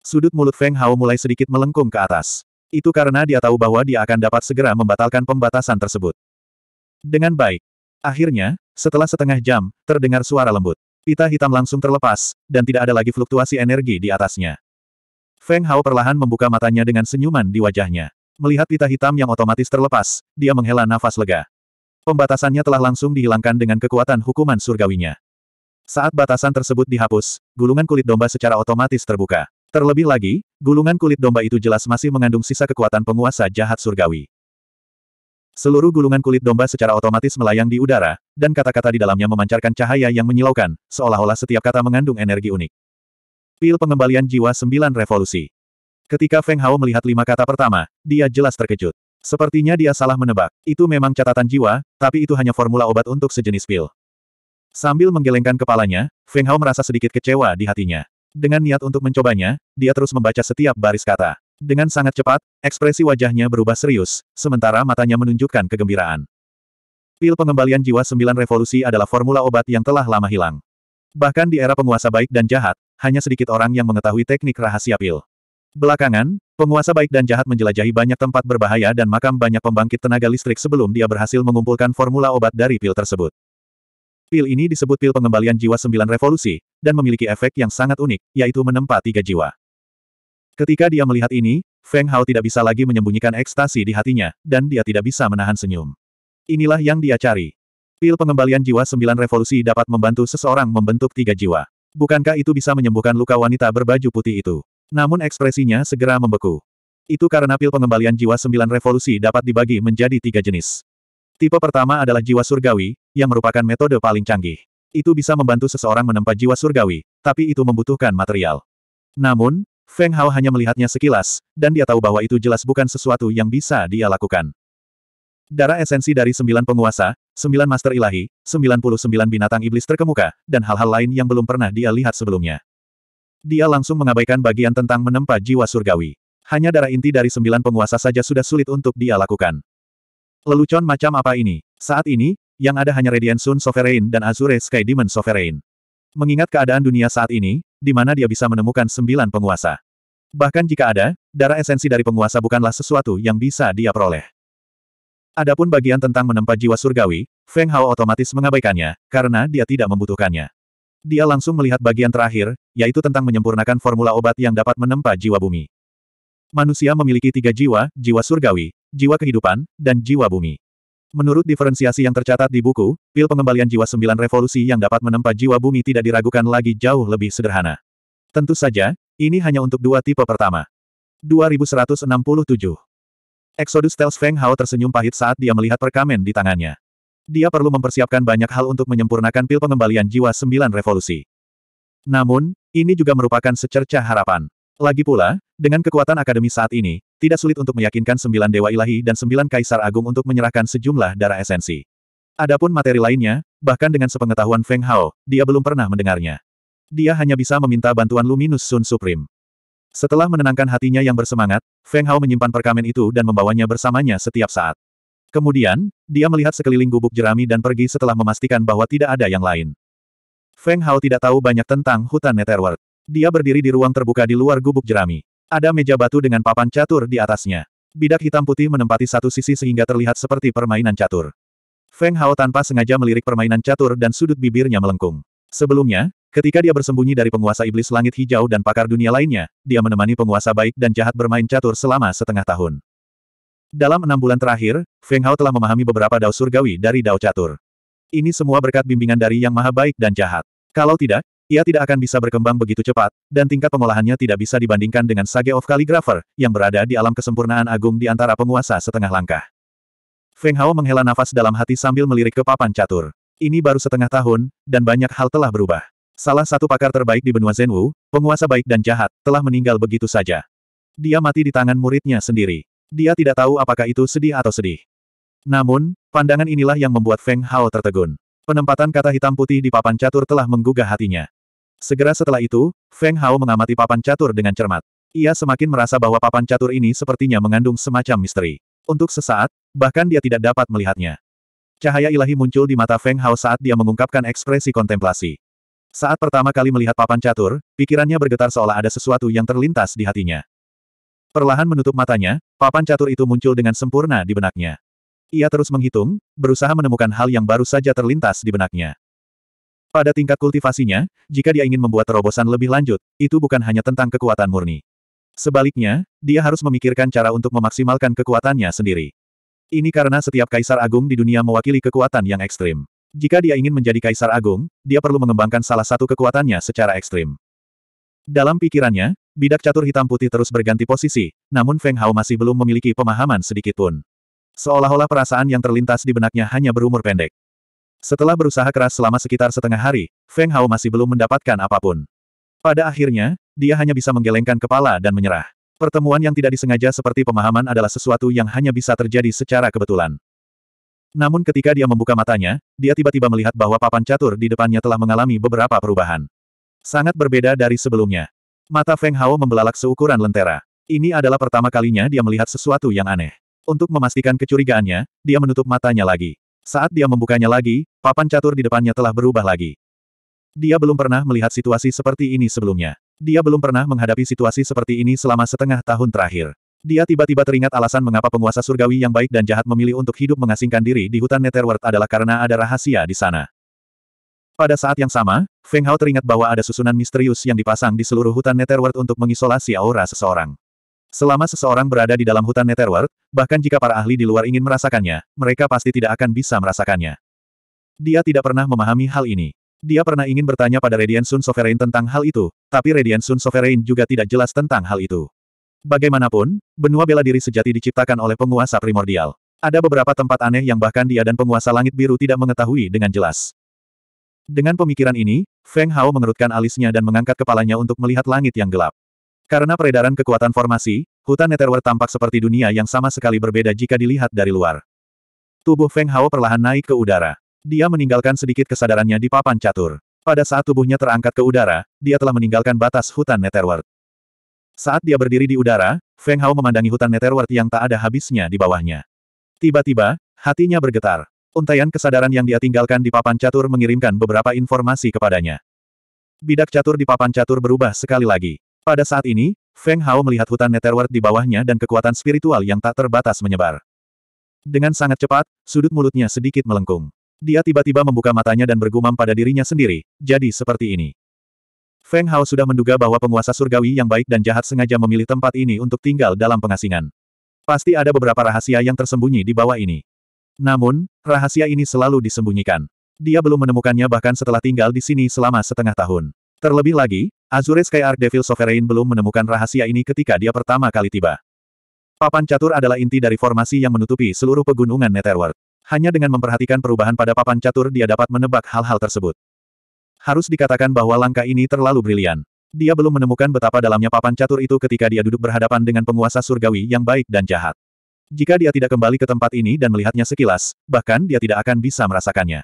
Sudut mulut Feng Hao mulai sedikit melengkung ke atas. Itu karena dia tahu bahwa dia akan dapat segera membatalkan pembatasan tersebut. Dengan baik. Akhirnya, setelah setengah jam, terdengar suara lembut. Pita hitam langsung terlepas, dan tidak ada lagi fluktuasi energi di atasnya. Feng Hao perlahan membuka matanya dengan senyuman di wajahnya. Melihat pita hitam yang otomatis terlepas, dia menghela nafas lega. Pembatasannya telah langsung dihilangkan dengan kekuatan hukuman surgawinya. Saat batasan tersebut dihapus, gulungan kulit domba secara otomatis terbuka. Terlebih lagi, gulungan kulit domba itu jelas masih mengandung sisa kekuatan penguasa jahat surgawi. Seluruh gulungan kulit domba secara otomatis melayang di udara, dan kata-kata di dalamnya memancarkan cahaya yang menyilaukan, seolah-olah setiap kata mengandung energi unik. Pil pengembalian jiwa sembilan revolusi. Ketika Feng Hao melihat lima kata pertama, dia jelas terkejut. Sepertinya dia salah menebak. Itu memang catatan jiwa, tapi itu hanya formula obat untuk sejenis pil. Sambil menggelengkan kepalanya, Feng Hao merasa sedikit kecewa di hatinya. Dengan niat untuk mencobanya, dia terus membaca setiap baris kata. Dengan sangat cepat, ekspresi wajahnya berubah serius, sementara matanya menunjukkan kegembiraan. Pil pengembalian jiwa sembilan revolusi adalah formula obat yang telah lama hilang. Bahkan di era penguasa baik dan jahat, hanya sedikit orang yang mengetahui teknik rahasia pil. Belakangan, penguasa baik dan jahat menjelajahi banyak tempat berbahaya dan makam banyak pembangkit tenaga listrik sebelum dia berhasil mengumpulkan formula obat dari pil tersebut. Pil ini disebut pil pengembalian jiwa sembilan revolusi, dan memiliki efek yang sangat unik, yaitu menempa tiga jiwa. Ketika dia melihat ini, Feng Hao tidak bisa lagi menyembunyikan ekstasi di hatinya, dan dia tidak bisa menahan senyum. Inilah yang dia cari. Pil pengembalian jiwa sembilan revolusi dapat membantu seseorang membentuk tiga jiwa. Bukankah itu bisa menyembuhkan luka wanita berbaju putih itu? Namun ekspresinya segera membeku. Itu karena pil pengembalian jiwa sembilan revolusi dapat dibagi menjadi tiga jenis. Tipe pertama adalah jiwa surgawi, yang merupakan metode paling canggih. Itu bisa membantu seseorang menempa jiwa surgawi, tapi itu membutuhkan material. Namun, Feng Hao hanya melihatnya sekilas, dan dia tahu bahwa itu jelas bukan sesuatu yang bisa dia lakukan. Darah esensi dari sembilan penguasa, sembilan master ilahi, sembilan puluh sembilan binatang iblis terkemuka, dan hal-hal lain yang belum pernah dia lihat sebelumnya. Dia langsung mengabaikan bagian tentang menempa jiwa surgawi. Hanya darah inti dari sembilan penguasa saja sudah sulit untuk dia lakukan. Lelucon macam apa ini? Saat ini, yang ada hanya Radiant Sun Sovereign dan Azure Sky Demon Sovereign. Mengingat keadaan dunia saat ini, di mana dia bisa menemukan sembilan penguasa. Bahkan jika ada, darah esensi dari penguasa bukanlah sesuatu yang bisa dia peroleh. Adapun bagian tentang menempa jiwa surgawi, Feng Hao otomatis mengabaikannya, karena dia tidak membutuhkannya. Dia langsung melihat bagian terakhir, yaitu tentang menyempurnakan formula obat yang dapat menempa jiwa bumi. Manusia memiliki tiga jiwa, jiwa surgawi, jiwa kehidupan, dan jiwa bumi. Menurut diferensiasi yang tercatat di buku, pil pengembalian jiwa sembilan revolusi yang dapat menempa jiwa bumi tidak diragukan lagi jauh lebih sederhana. Tentu saja, ini hanya untuk dua tipe pertama. 2167 Exodus Tales Feng Hao tersenyum pahit saat dia melihat perkamen di tangannya. Dia perlu mempersiapkan banyak hal untuk menyempurnakan pil pengembalian jiwa sembilan revolusi. Namun, ini juga merupakan secerca harapan. Lagi pula, dengan kekuatan akademi saat ini, tidak sulit untuk meyakinkan sembilan dewa ilahi dan sembilan kaisar agung untuk menyerahkan sejumlah darah esensi. Adapun materi lainnya, bahkan dengan sepengetahuan Feng Hao, dia belum pernah mendengarnya. Dia hanya bisa meminta bantuan Luminus Sun Supreme. Setelah menenangkan hatinya yang bersemangat, Feng Hao menyimpan perkamen itu dan membawanya bersamanya setiap saat. Kemudian, dia melihat sekeliling gubuk jerami dan pergi setelah memastikan bahwa tidak ada yang lain. Feng Hao tidak tahu banyak tentang hutan Netherworld. Dia berdiri di ruang terbuka di luar gubuk jerami. Ada meja batu dengan papan catur di atasnya. Bidak hitam putih menempati satu sisi sehingga terlihat seperti permainan catur. Feng Hao tanpa sengaja melirik permainan catur dan sudut bibirnya melengkung. Sebelumnya, Ketika dia bersembunyi dari penguasa iblis langit hijau dan pakar dunia lainnya, dia menemani penguasa baik dan jahat bermain catur selama setengah tahun. Dalam enam bulan terakhir, Feng Hao telah memahami beberapa dao surgawi dari dao catur. Ini semua berkat bimbingan dari yang maha baik dan jahat. Kalau tidak, ia tidak akan bisa berkembang begitu cepat, dan tingkat pengolahannya tidak bisa dibandingkan dengan Sage of Calligrapher, yang berada di alam kesempurnaan agung di antara penguasa setengah langkah. Feng Hao menghela nafas dalam hati sambil melirik ke papan catur. Ini baru setengah tahun, dan banyak hal telah berubah. Salah satu pakar terbaik di benua Zenwu, penguasa baik dan jahat, telah meninggal begitu saja. Dia mati di tangan muridnya sendiri. Dia tidak tahu apakah itu sedih atau sedih. Namun, pandangan inilah yang membuat Feng Hao tertegun. Penempatan kata hitam putih di papan catur telah menggugah hatinya. Segera setelah itu, Feng Hao mengamati papan catur dengan cermat. Ia semakin merasa bahwa papan catur ini sepertinya mengandung semacam misteri. Untuk sesaat, bahkan dia tidak dapat melihatnya. Cahaya ilahi muncul di mata Feng Hao saat dia mengungkapkan ekspresi kontemplasi. Saat pertama kali melihat papan catur, pikirannya bergetar seolah ada sesuatu yang terlintas di hatinya. Perlahan menutup matanya, papan catur itu muncul dengan sempurna di benaknya. Ia terus menghitung, berusaha menemukan hal yang baru saja terlintas di benaknya. Pada tingkat kultivasinya, jika dia ingin membuat terobosan lebih lanjut, itu bukan hanya tentang kekuatan murni. Sebaliknya, dia harus memikirkan cara untuk memaksimalkan kekuatannya sendiri. Ini karena setiap kaisar agung di dunia mewakili kekuatan yang ekstrim. Jika dia ingin menjadi kaisar agung, dia perlu mengembangkan salah satu kekuatannya secara ekstrim. Dalam pikirannya, bidak catur hitam putih terus berganti posisi, namun Feng Hao masih belum memiliki pemahaman sedikitpun. Seolah-olah perasaan yang terlintas di benaknya hanya berumur pendek. Setelah berusaha keras selama sekitar setengah hari, Feng Hao masih belum mendapatkan apapun. Pada akhirnya, dia hanya bisa menggelengkan kepala dan menyerah. Pertemuan yang tidak disengaja seperti pemahaman adalah sesuatu yang hanya bisa terjadi secara kebetulan. Namun ketika dia membuka matanya, dia tiba-tiba melihat bahwa papan catur di depannya telah mengalami beberapa perubahan. Sangat berbeda dari sebelumnya. Mata Feng Hao membelalak seukuran lentera. Ini adalah pertama kalinya dia melihat sesuatu yang aneh. Untuk memastikan kecurigaannya, dia menutup matanya lagi. Saat dia membukanya lagi, papan catur di depannya telah berubah lagi. Dia belum pernah melihat situasi seperti ini sebelumnya. Dia belum pernah menghadapi situasi seperti ini selama setengah tahun terakhir. Dia tiba-tiba teringat alasan mengapa penguasa surgawi yang baik dan jahat memilih untuk hidup mengasingkan diri di hutan Netherworld adalah karena ada rahasia di sana. Pada saat yang sama, Feng Hao teringat bahwa ada susunan misterius yang dipasang di seluruh hutan Netherworld untuk mengisolasi aura seseorang. Selama seseorang berada di dalam hutan Netherworld, bahkan jika para ahli di luar ingin merasakannya, mereka pasti tidak akan bisa merasakannya. Dia tidak pernah memahami hal ini. Dia pernah ingin bertanya pada Radiant Sun Sovereign tentang hal itu, tapi Radiant Sun Sovereign juga tidak jelas tentang hal itu. Bagaimanapun, benua bela diri sejati diciptakan oleh penguasa primordial. Ada beberapa tempat aneh yang bahkan dia dan penguasa langit biru tidak mengetahui dengan jelas. Dengan pemikiran ini, Feng Hao mengerutkan alisnya dan mengangkat kepalanya untuk melihat langit yang gelap. Karena peredaran kekuatan formasi, hutan Netherworld tampak seperti dunia yang sama sekali berbeda jika dilihat dari luar. Tubuh Feng Hao perlahan naik ke udara. Dia meninggalkan sedikit kesadarannya di papan catur. Pada saat tubuhnya terangkat ke udara, dia telah meninggalkan batas hutan Netherworld. Saat dia berdiri di udara, Feng Hao memandangi hutan Netherworld yang tak ada habisnya di bawahnya. Tiba-tiba, hatinya bergetar. Untaian kesadaran yang dia tinggalkan di papan catur mengirimkan beberapa informasi kepadanya. Bidak catur di papan catur berubah sekali lagi. Pada saat ini, Feng Hao melihat hutan Netherworld di bawahnya dan kekuatan spiritual yang tak terbatas menyebar. Dengan sangat cepat, sudut mulutnya sedikit melengkung. Dia tiba-tiba membuka matanya dan bergumam pada dirinya sendiri, jadi seperti ini. Feng Hao sudah menduga bahwa penguasa surgawi yang baik dan jahat sengaja memilih tempat ini untuk tinggal dalam pengasingan. Pasti ada beberapa rahasia yang tersembunyi di bawah ini. Namun, rahasia ini selalu disembunyikan. Dia belum menemukannya bahkan setelah tinggal di sini selama setengah tahun. Terlebih lagi, Azure Sky Arc Devil Sovereign belum menemukan rahasia ini ketika dia pertama kali tiba. Papan catur adalah inti dari formasi yang menutupi seluruh pegunungan Netherworld. Hanya dengan memperhatikan perubahan pada papan catur dia dapat menebak hal-hal tersebut. Harus dikatakan bahwa langkah ini terlalu brilian. Dia belum menemukan betapa dalamnya papan catur itu ketika dia duduk berhadapan dengan penguasa surgawi yang baik dan jahat. Jika dia tidak kembali ke tempat ini dan melihatnya sekilas, bahkan dia tidak akan bisa merasakannya.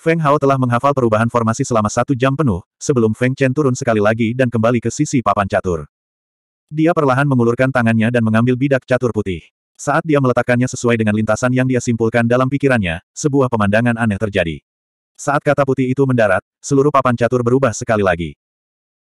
Feng Hao telah menghafal perubahan formasi selama satu jam penuh, sebelum Feng Chen turun sekali lagi dan kembali ke sisi papan catur. Dia perlahan mengulurkan tangannya dan mengambil bidak catur putih. Saat dia meletakkannya sesuai dengan lintasan yang dia simpulkan dalam pikirannya, sebuah pemandangan aneh terjadi. Saat kata putih itu mendarat, seluruh papan catur berubah sekali lagi.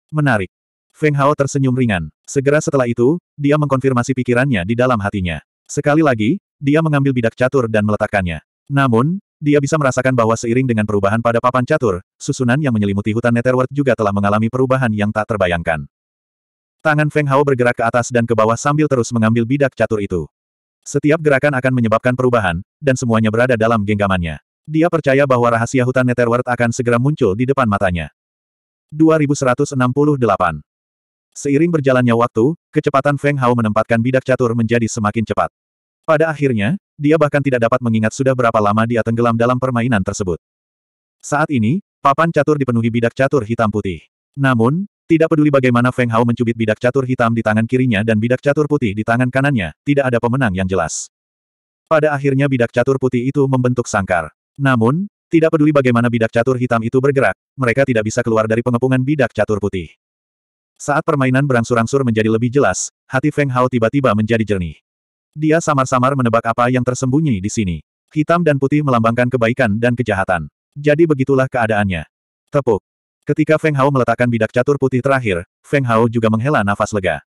Menarik. Feng Hao tersenyum ringan. Segera setelah itu, dia mengkonfirmasi pikirannya di dalam hatinya. Sekali lagi, dia mengambil bidak catur dan meletakkannya. Namun, dia bisa merasakan bahwa seiring dengan perubahan pada papan catur, susunan yang menyelimuti hutan Netherworld juga telah mengalami perubahan yang tak terbayangkan. Tangan Feng Hao bergerak ke atas dan ke bawah sambil terus mengambil bidak catur itu. Setiap gerakan akan menyebabkan perubahan, dan semuanya berada dalam genggamannya. Dia percaya bahwa rahasia hutan Netherworld akan segera muncul di depan matanya. 2168 Seiring berjalannya waktu, kecepatan Feng Hao menempatkan bidak catur menjadi semakin cepat. Pada akhirnya, dia bahkan tidak dapat mengingat sudah berapa lama dia tenggelam dalam permainan tersebut. Saat ini, papan catur dipenuhi bidak catur hitam putih. Namun, tidak peduli bagaimana Feng Hao mencubit bidak catur hitam di tangan kirinya dan bidak catur putih di tangan kanannya, tidak ada pemenang yang jelas. Pada akhirnya bidak catur putih itu membentuk sangkar. Namun, tidak peduli bagaimana bidak catur hitam itu bergerak, mereka tidak bisa keluar dari pengepungan bidak catur putih. Saat permainan berangsur-angsur menjadi lebih jelas, hati Feng Hao tiba-tiba menjadi jernih. Dia samar-samar menebak apa yang tersembunyi di sini. Hitam dan putih melambangkan kebaikan dan kejahatan. Jadi begitulah keadaannya. Tepuk. Ketika Feng Hao meletakkan bidak catur putih terakhir, Feng Hao juga menghela nafas lega.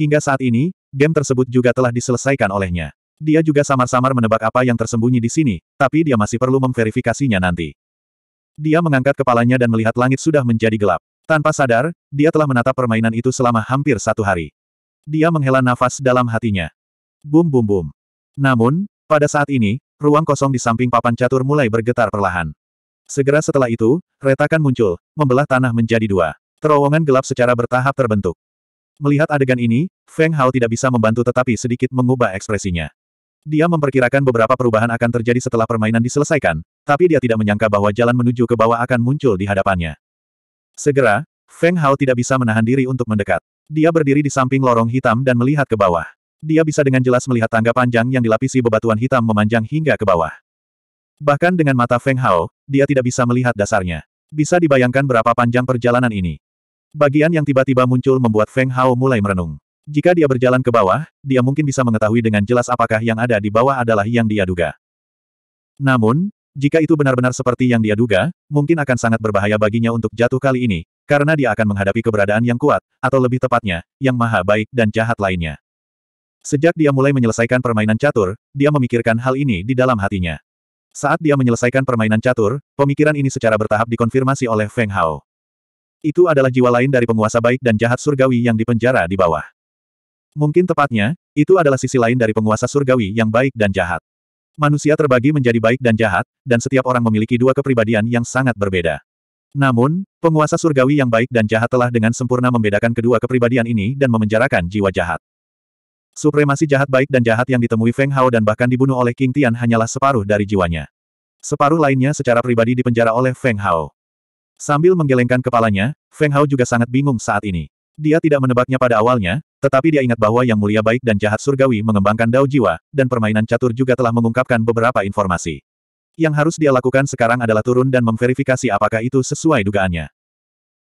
Hingga saat ini, game tersebut juga telah diselesaikan olehnya. Dia juga samar-samar menebak apa yang tersembunyi di sini, tapi dia masih perlu memverifikasinya nanti. Dia mengangkat kepalanya dan melihat langit sudah menjadi gelap. Tanpa sadar, dia telah menatap permainan itu selama hampir satu hari. Dia menghela nafas dalam hatinya. Bum bum bum. Namun, pada saat ini, ruang kosong di samping papan catur mulai bergetar perlahan. Segera setelah itu, retakan muncul, membelah tanah menjadi dua. Terowongan gelap secara bertahap terbentuk. Melihat adegan ini, Feng Hao tidak bisa membantu tetapi sedikit mengubah ekspresinya. Dia memperkirakan beberapa perubahan akan terjadi setelah permainan diselesaikan, tapi dia tidak menyangka bahwa jalan menuju ke bawah akan muncul di hadapannya. Segera, Feng Hao tidak bisa menahan diri untuk mendekat. Dia berdiri di samping lorong hitam dan melihat ke bawah. Dia bisa dengan jelas melihat tangga panjang yang dilapisi bebatuan hitam memanjang hingga ke bawah. Bahkan dengan mata Feng Hao, dia tidak bisa melihat dasarnya. Bisa dibayangkan berapa panjang perjalanan ini. Bagian yang tiba-tiba muncul membuat Feng Hao mulai merenung. Jika dia berjalan ke bawah, dia mungkin bisa mengetahui dengan jelas apakah yang ada di bawah adalah yang dia duga. Namun, jika itu benar-benar seperti yang dia duga, mungkin akan sangat berbahaya baginya untuk jatuh kali ini, karena dia akan menghadapi keberadaan yang kuat, atau lebih tepatnya, yang maha baik dan jahat lainnya. Sejak dia mulai menyelesaikan permainan catur, dia memikirkan hal ini di dalam hatinya. Saat dia menyelesaikan permainan catur, pemikiran ini secara bertahap dikonfirmasi oleh Feng Hao. Itu adalah jiwa lain dari penguasa baik dan jahat surgawi yang dipenjara di bawah. Mungkin tepatnya, itu adalah sisi lain dari penguasa surgawi yang baik dan jahat. Manusia terbagi menjadi baik dan jahat, dan setiap orang memiliki dua kepribadian yang sangat berbeda. Namun, penguasa surgawi yang baik dan jahat telah dengan sempurna membedakan kedua kepribadian ini dan memenjarakan jiwa jahat. Supremasi jahat baik dan jahat yang ditemui Feng Hao dan bahkan dibunuh oleh King Tian hanyalah separuh dari jiwanya. Separuh lainnya secara pribadi dipenjara oleh Feng Hao. Sambil menggelengkan kepalanya, Feng Hao juga sangat bingung saat ini. Dia tidak menebaknya pada awalnya, tetapi dia ingat bahwa Yang Mulia Baik dan Jahat Surgawi mengembangkan Dao Jiwa, dan permainan catur juga telah mengungkapkan beberapa informasi. Yang harus dia lakukan sekarang adalah turun dan memverifikasi apakah itu sesuai dugaannya.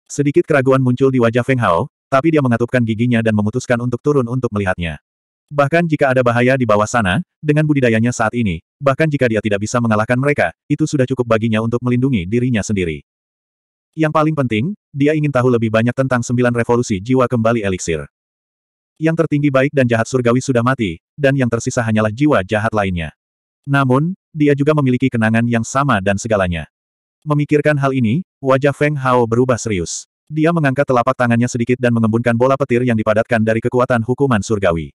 Sedikit keraguan muncul di wajah Feng Hao, tapi dia mengatupkan giginya dan memutuskan untuk turun untuk melihatnya. Bahkan jika ada bahaya di bawah sana, dengan budidayanya saat ini, bahkan jika dia tidak bisa mengalahkan mereka, itu sudah cukup baginya untuk melindungi dirinya sendiri. Yang paling penting, dia ingin tahu lebih banyak tentang sembilan revolusi jiwa kembali eliksir. Yang tertinggi baik dan jahat surgawi sudah mati, dan yang tersisa hanyalah jiwa jahat lainnya. Namun, dia juga memiliki kenangan yang sama dan segalanya. Memikirkan hal ini, wajah Feng Hao berubah serius. Dia mengangkat telapak tangannya sedikit dan mengembunkan bola petir yang dipadatkan dari kekuatan hukuman surgawi.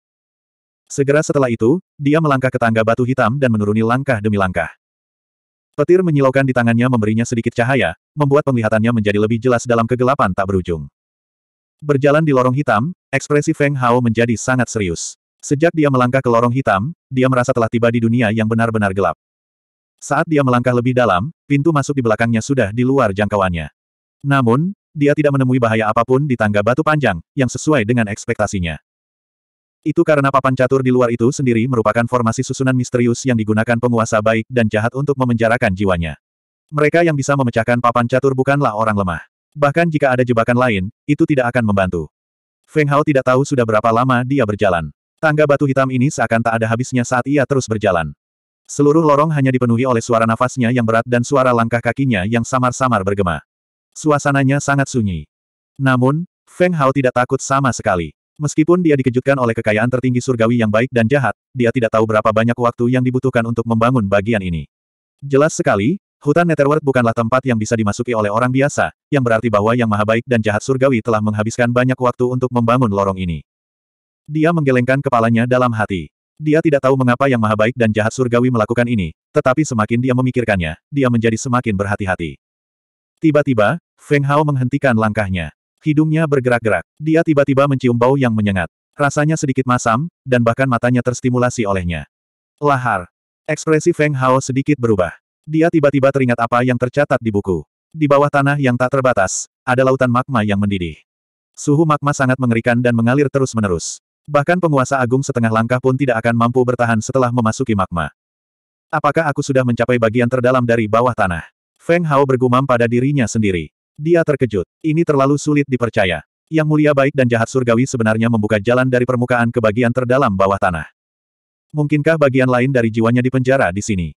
Segera setelah itu, dia melangkah ke tangga batu hitam dan menuruni langkah demi langkah. Petir menyilaukan di tangannya memberinya sedikit cahaya, membuat penglihatannya menjadi lebih jelas dalam kegelapan tak berujung. Berjalan di lorong hitam, ekspresi Feng Hao menjadi sangat serius. Sejak dia melangkah ke lorong hitam, dia merasa telah tiba di dunia yang benar-benar gelap. Saat dia melangkah lebih dalam, pintu masuk di belakangnya sudah di luar jangkauannya. Namun, dia tidak menemui bahaya apapun di tangga batu panjang, yang sesuai dengan ekspektasinya. Itu karena papan catur di luar itu sendiri merupakan formasi susunan misterius yang digunakan penguasa baik dan jahat untuk memenjarakan jiwanya. Mereka yang bisa memecahkan papan catur bukanlah orang lemah. Bahkan jika ada jebakan lain, itu tidak akan membantu. Feng Hao tidak tahu sudah berapa lama dia berjalan. Tangga batu hitam ini seakan tak ada habisnya saat ia terus berjalan. Seluruh lorong hanya dipenuhi oleh suara nafasnya yang berat dan suara langkah kakinya yang samar-samar bergema. Suasananya sangat sunyi. Namun, Feng Hao tidak takut sama sekali. Meskipun dia dikejutkan oleh kekayaan tertinggi surgawi yang baik dan jahat, dia tidak tahu berapa banyak waktu yang dibutuhkan untuk membangun bagian ini. Jelas sekali, hutan Netherworld bukanlah tempat yang bisa dimasuki oleh orang biasa, yang berarti bahwa yang maha baik dan jahat surgawi telah menghabiskan banyak waktu untuk membangun lorong ini. Dia menggelengkan kepalanya dalam hati. Dia tidak tahu mengapa yang maha baik dan jahat surgawi melakukan ini, tetapi semakin dia memikirkannya, dia menjadi semakin berhati-hati. Tiba-tiba, Feng Hao menghentikan langkahnya. Hidungnya bergerak-gerak. Dia tiba-tiba mencium bau yang menyengat. Rasanya sedikit masam, dan bahkan matanya terstimulasi olehnya. Lahar. Ekspresi Feng Hao sedikit berubah. Dia tiba-tiba teringat apa yang tercatat di buku. Di bawah tanah yang tak terbatas, ada lautan magma yang mendidih. Suhu magma sangat mengerikan dan mengalir terus-menerus. Bahkan penguasa agung setengah langkah pun tidak akan mampu bertahan setelah memasuki magma. Apakah aku sudah mencapai bagian terdalam dari bawah tanah? Feng Hao bergumam pada dirinya sendiri. Dia terkejut. Ini terlalu sulit dipercaya. Yang mulia baik dan jahat surgawi sebenarnya membuka jalan dari permukaan ke bagian terdalam bawah tanah. Mungkinkah bagian lain dari jiwanya dipenjara di sini?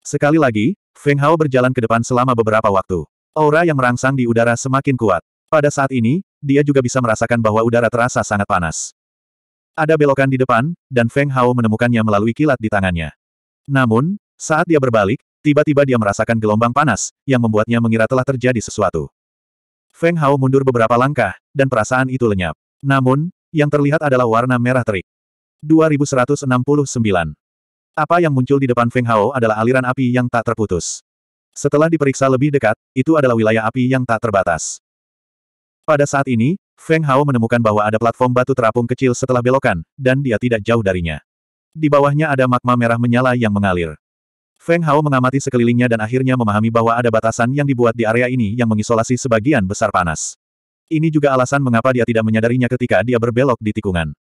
Sekali lagi, Feng Hao berjalan ke depan selama beberapa waktu. Aura yang merangsang di udara semakin kuat. Pada saat ini, dia juga bisa merasakan bahwa udara terasa sangat panas. Ada belokan di depan, dan Feng Hao menemukannya melalui kilat di tangannya. Namun, saat dia berbalik, Tiba-tiba dia merasakan gelombang panas, yang membuatnya mengira telah terjadi sesuatu. Feng Hao mundur beberapa langkah, dan perasaan itu lenyap. Namun, yang terlihat adalah warna merah terik. 2169. Apa yang muncul di depan Feng Hao adalah aliran api yang tak terputus. Setelah diperiksa lebih dekat, itu adalah wilayah api yang tak terbatas. Pada saat ini, Feng Hao menemukan bahwa ada platform batu terapung kecil setelah belokan, dan dia tidak jauh darinya. Di bawahnya ada magma merah menyala yang mengalir. Feng Hao mengamati sekelilingnya dan akhirnya memahami bahwa ada batasan yang dibuat di area ini yang mengisolasi sebagian besar panas. Ini juga alasan mengapa dia tidak menyadarinya ketika dia berbelok di tikungan.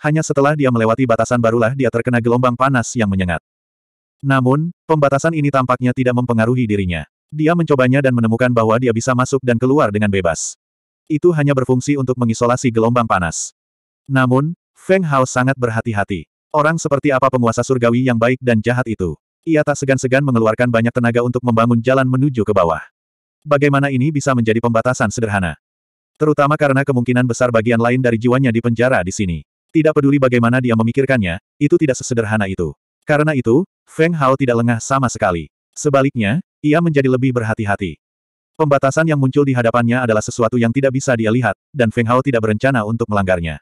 Hanya setelah dia melewati batasan barulah dia terkena gelombang panas yang menyengat. Namun, pembatasan ini tampaknya tidak mempengaruhi dirinya. Dia mencobanya dan menemukan bahwa dia bisa masuk dan keluar dengan bebas. Itu hanya berfungsi untuk mengisolasi gelombang panas. Namun, Feng Hao sangat berhati-hati. Orang seperti apa penguasa surgawi yang baik dan jahat itu? Ia tak segan-segan mengeluarkan banyak tenaga untuk membangun jalan menuju ke bawah. Bagaimana ini bisa menjadi pembatasan sederhana? Terutama karena kemungkinan besar bagian lain dari jiwanya di penjara di sini. Tidak peduli bagaimana dia memikirkannya, itu tidak sesederhana itu. Karena itu, Feng Hao tidak lengah sama sekali. Sebaliknya, ia menjadi lebih berhati-hati. Pembatasan yang muncul di hadapannya adalah sesuatu yang tidak bisa dia lihat, dan Feng Hao tidak berencana untuk melanggarnya.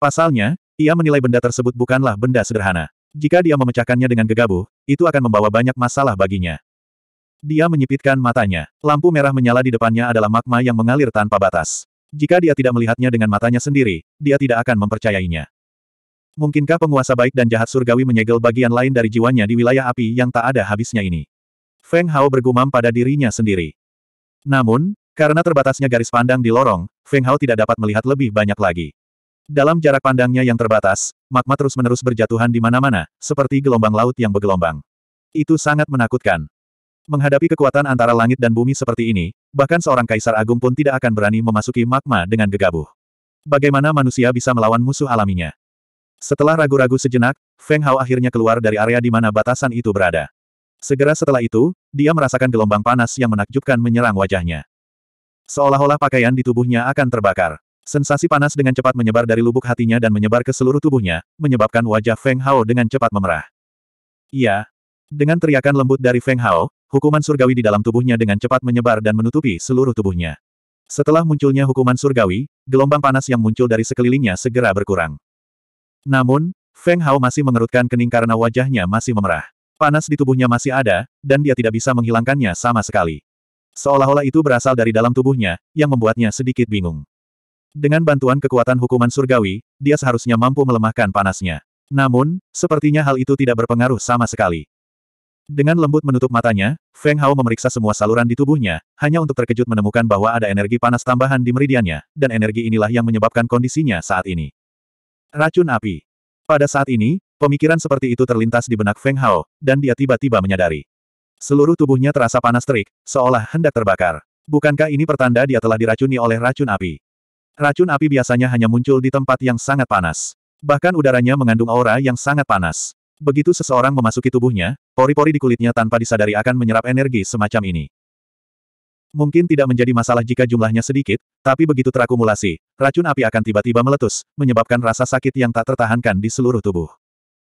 Pasalnya, ia menilai benda tersebut bukanlah benda sederhana. Jika dia memecahkannya dengan gegabah, itu akan membawa banyak masalah baginya. Dia menyipitkan matanya. Lampu merah menyala di depannya adalah magma yang mengalir tanpa batas. Jika dia tidak melihatnya dengan matanya sendiri, dia tidak akan mempercayainya. Mungkinkah penguasa baik dan jahat surgawi menyegel bagian lain dari jiwanya di wilayah api yang tak ada habisnya ini? Feng Hao bergumam pada dirinya sendiri. Namun, karena terbatasnya garis pandang di lorong, Feng Hao tidak dapat melihat lebih banyak lagi. Dalam jarak pandangnya yang terbatas, magma terus-menerus berjatuhan di mana-mana, seperti gelombang laut yang bergelombang. Itu sangat menakutkan. Menghadapi kekuatan antara langit dan bumi seperti ini, bahkan seorang kaisar agung pun tidak akan berani memasuki magma dengan gegabah. Bagaimana manusia bisa melawan musuh alaminya? Setelah ragu-ragu sejenak, Feng Hao akhirnya keluar dari area di mana batasan itu berada. Segera setelah itu, dia merasakan gelombang panas yang menakjubkan menyerang wajahnya. Seolah-olah pakaian di tubuhnya akan terbakar. Sensasi panas dengan cepat menyebar dari lubuk hatinya dan menyebar ke seluruh tubuhnya, menyebabkan wajah Feng Hao dengan cepat memerah. Iya. Dengan teriakan lembut dari Feng Hao, hukuman surgawi di dalam tubuhnya dengan cepat menyebar dan menutupi seluruh tubuhnya. Setelah munculnya hukuman surgawi, gelombang panas yang muncul dari sekelilingnya segera berkurang. Namun, Feng Hao masih mengerutkan kening karena wajahnya masih memerah. Panas di tubuhnya masih ada, dan dia tidak bisa menghilangkannya sama sekali. Seolah-olah itu berasal dari dalam tubuhnya, yang membuatnya sedikit bingung. Dengan bantuan kekuatan hukuman surgawi, dia seharusnya mampu melemahkan panasnya. Namun, sepertinya hal itu tidak berpengaruh sama sekali. Dengan lembut menutup matanya, Feng Hao memeriksa semua saluran di tubuhnya, hanya untuk terkejut menemukan bahwa ada energi panas tambahan di meridiannya, dan energi inilah yang menyebabkan kondisinya saat ini. Racun api. Pada saat ini, pemikiran seperti itu terlintas di benak Feng Hao, dan dia tiba-tiba menyadari. Seluruh tubuhnya terasa panas terik, seolah hendak terbakar. Bukankah ini pertanda dia telah diracuni oleh racun api? Racun api biasanya hanya muncul di tempat yang sangat panas. Bahkan udaranya mengandung aura yang sangat panas. Begitu seseorang memasuki tubuhnya, pori-pori di kulitnya tanpa disadari akan menyerap energi semacam ini. Mungkin tidak menjadi masalah jika jumlahnya sedikit, tapi begitu terakumulasi, racun api akan tiba-tiba meletus, menyebabkan rasa sakit yang tak tertahankan di seluruh tubuh.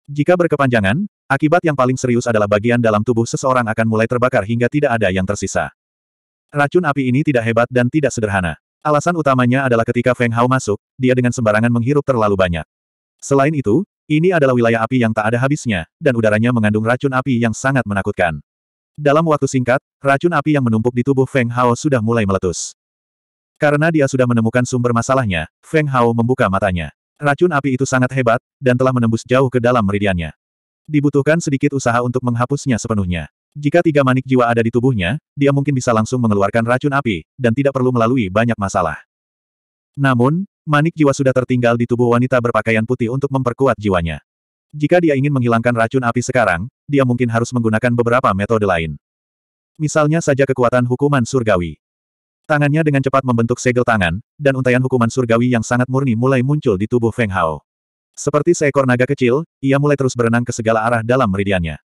Jika berkepanjangan, akibat yang paling serius adalah bagian dalam tubuh seseorang akan mulai terbakar hingga tidak ada yang tersisa. Racun api ini tidak hebat dan tidak sederhana. Alasan utamanya adalah ketika Feng Hao masuk, dia dengan sembarangan menghirup terlalu banyak. Selain itu, ini adalah wilayah api yang tak ada habisnya, dan udaranya mengandung racun api yang sangat menakutkan. Dalam waktu singkat, racun api yang menumpuk di tubuh Feng Hao sudah mulai meletus. Karena dia sudah menemukan sumber masalahnya, Feng Hao membuka matanya. Racun api itu sangat hebat, dan telah menembus jauh ke dalam meridiannya. Dibutuhkan sedikit usaha untuk menghapusnya sepenuhnya. Jika tiga manik jiwa ada di tubuhnya, dia mungkin bisa langsung mengeluarkan racun api, dan tidak perlu melalui banyak masalah. Namun, manik jiwa sudah tertinggal di tubuh wanita berpakaian putih untuk memperkuat jiwanya. Jika dia ingin menghilangkan racun api sekarang, dia mungkin harus menggunakan beberapa metode lain. Misalnya saja kekuatan hukuman surgawi. Tangannya dengan cepat membentuk segel tangan, dan untaian hukuman surgawi yang sangat murni mulai muncul di tubuh Feng Hao. Seperti seekor naga kecil, ia mulai terus berenang ke segala arah dalam meridiannya.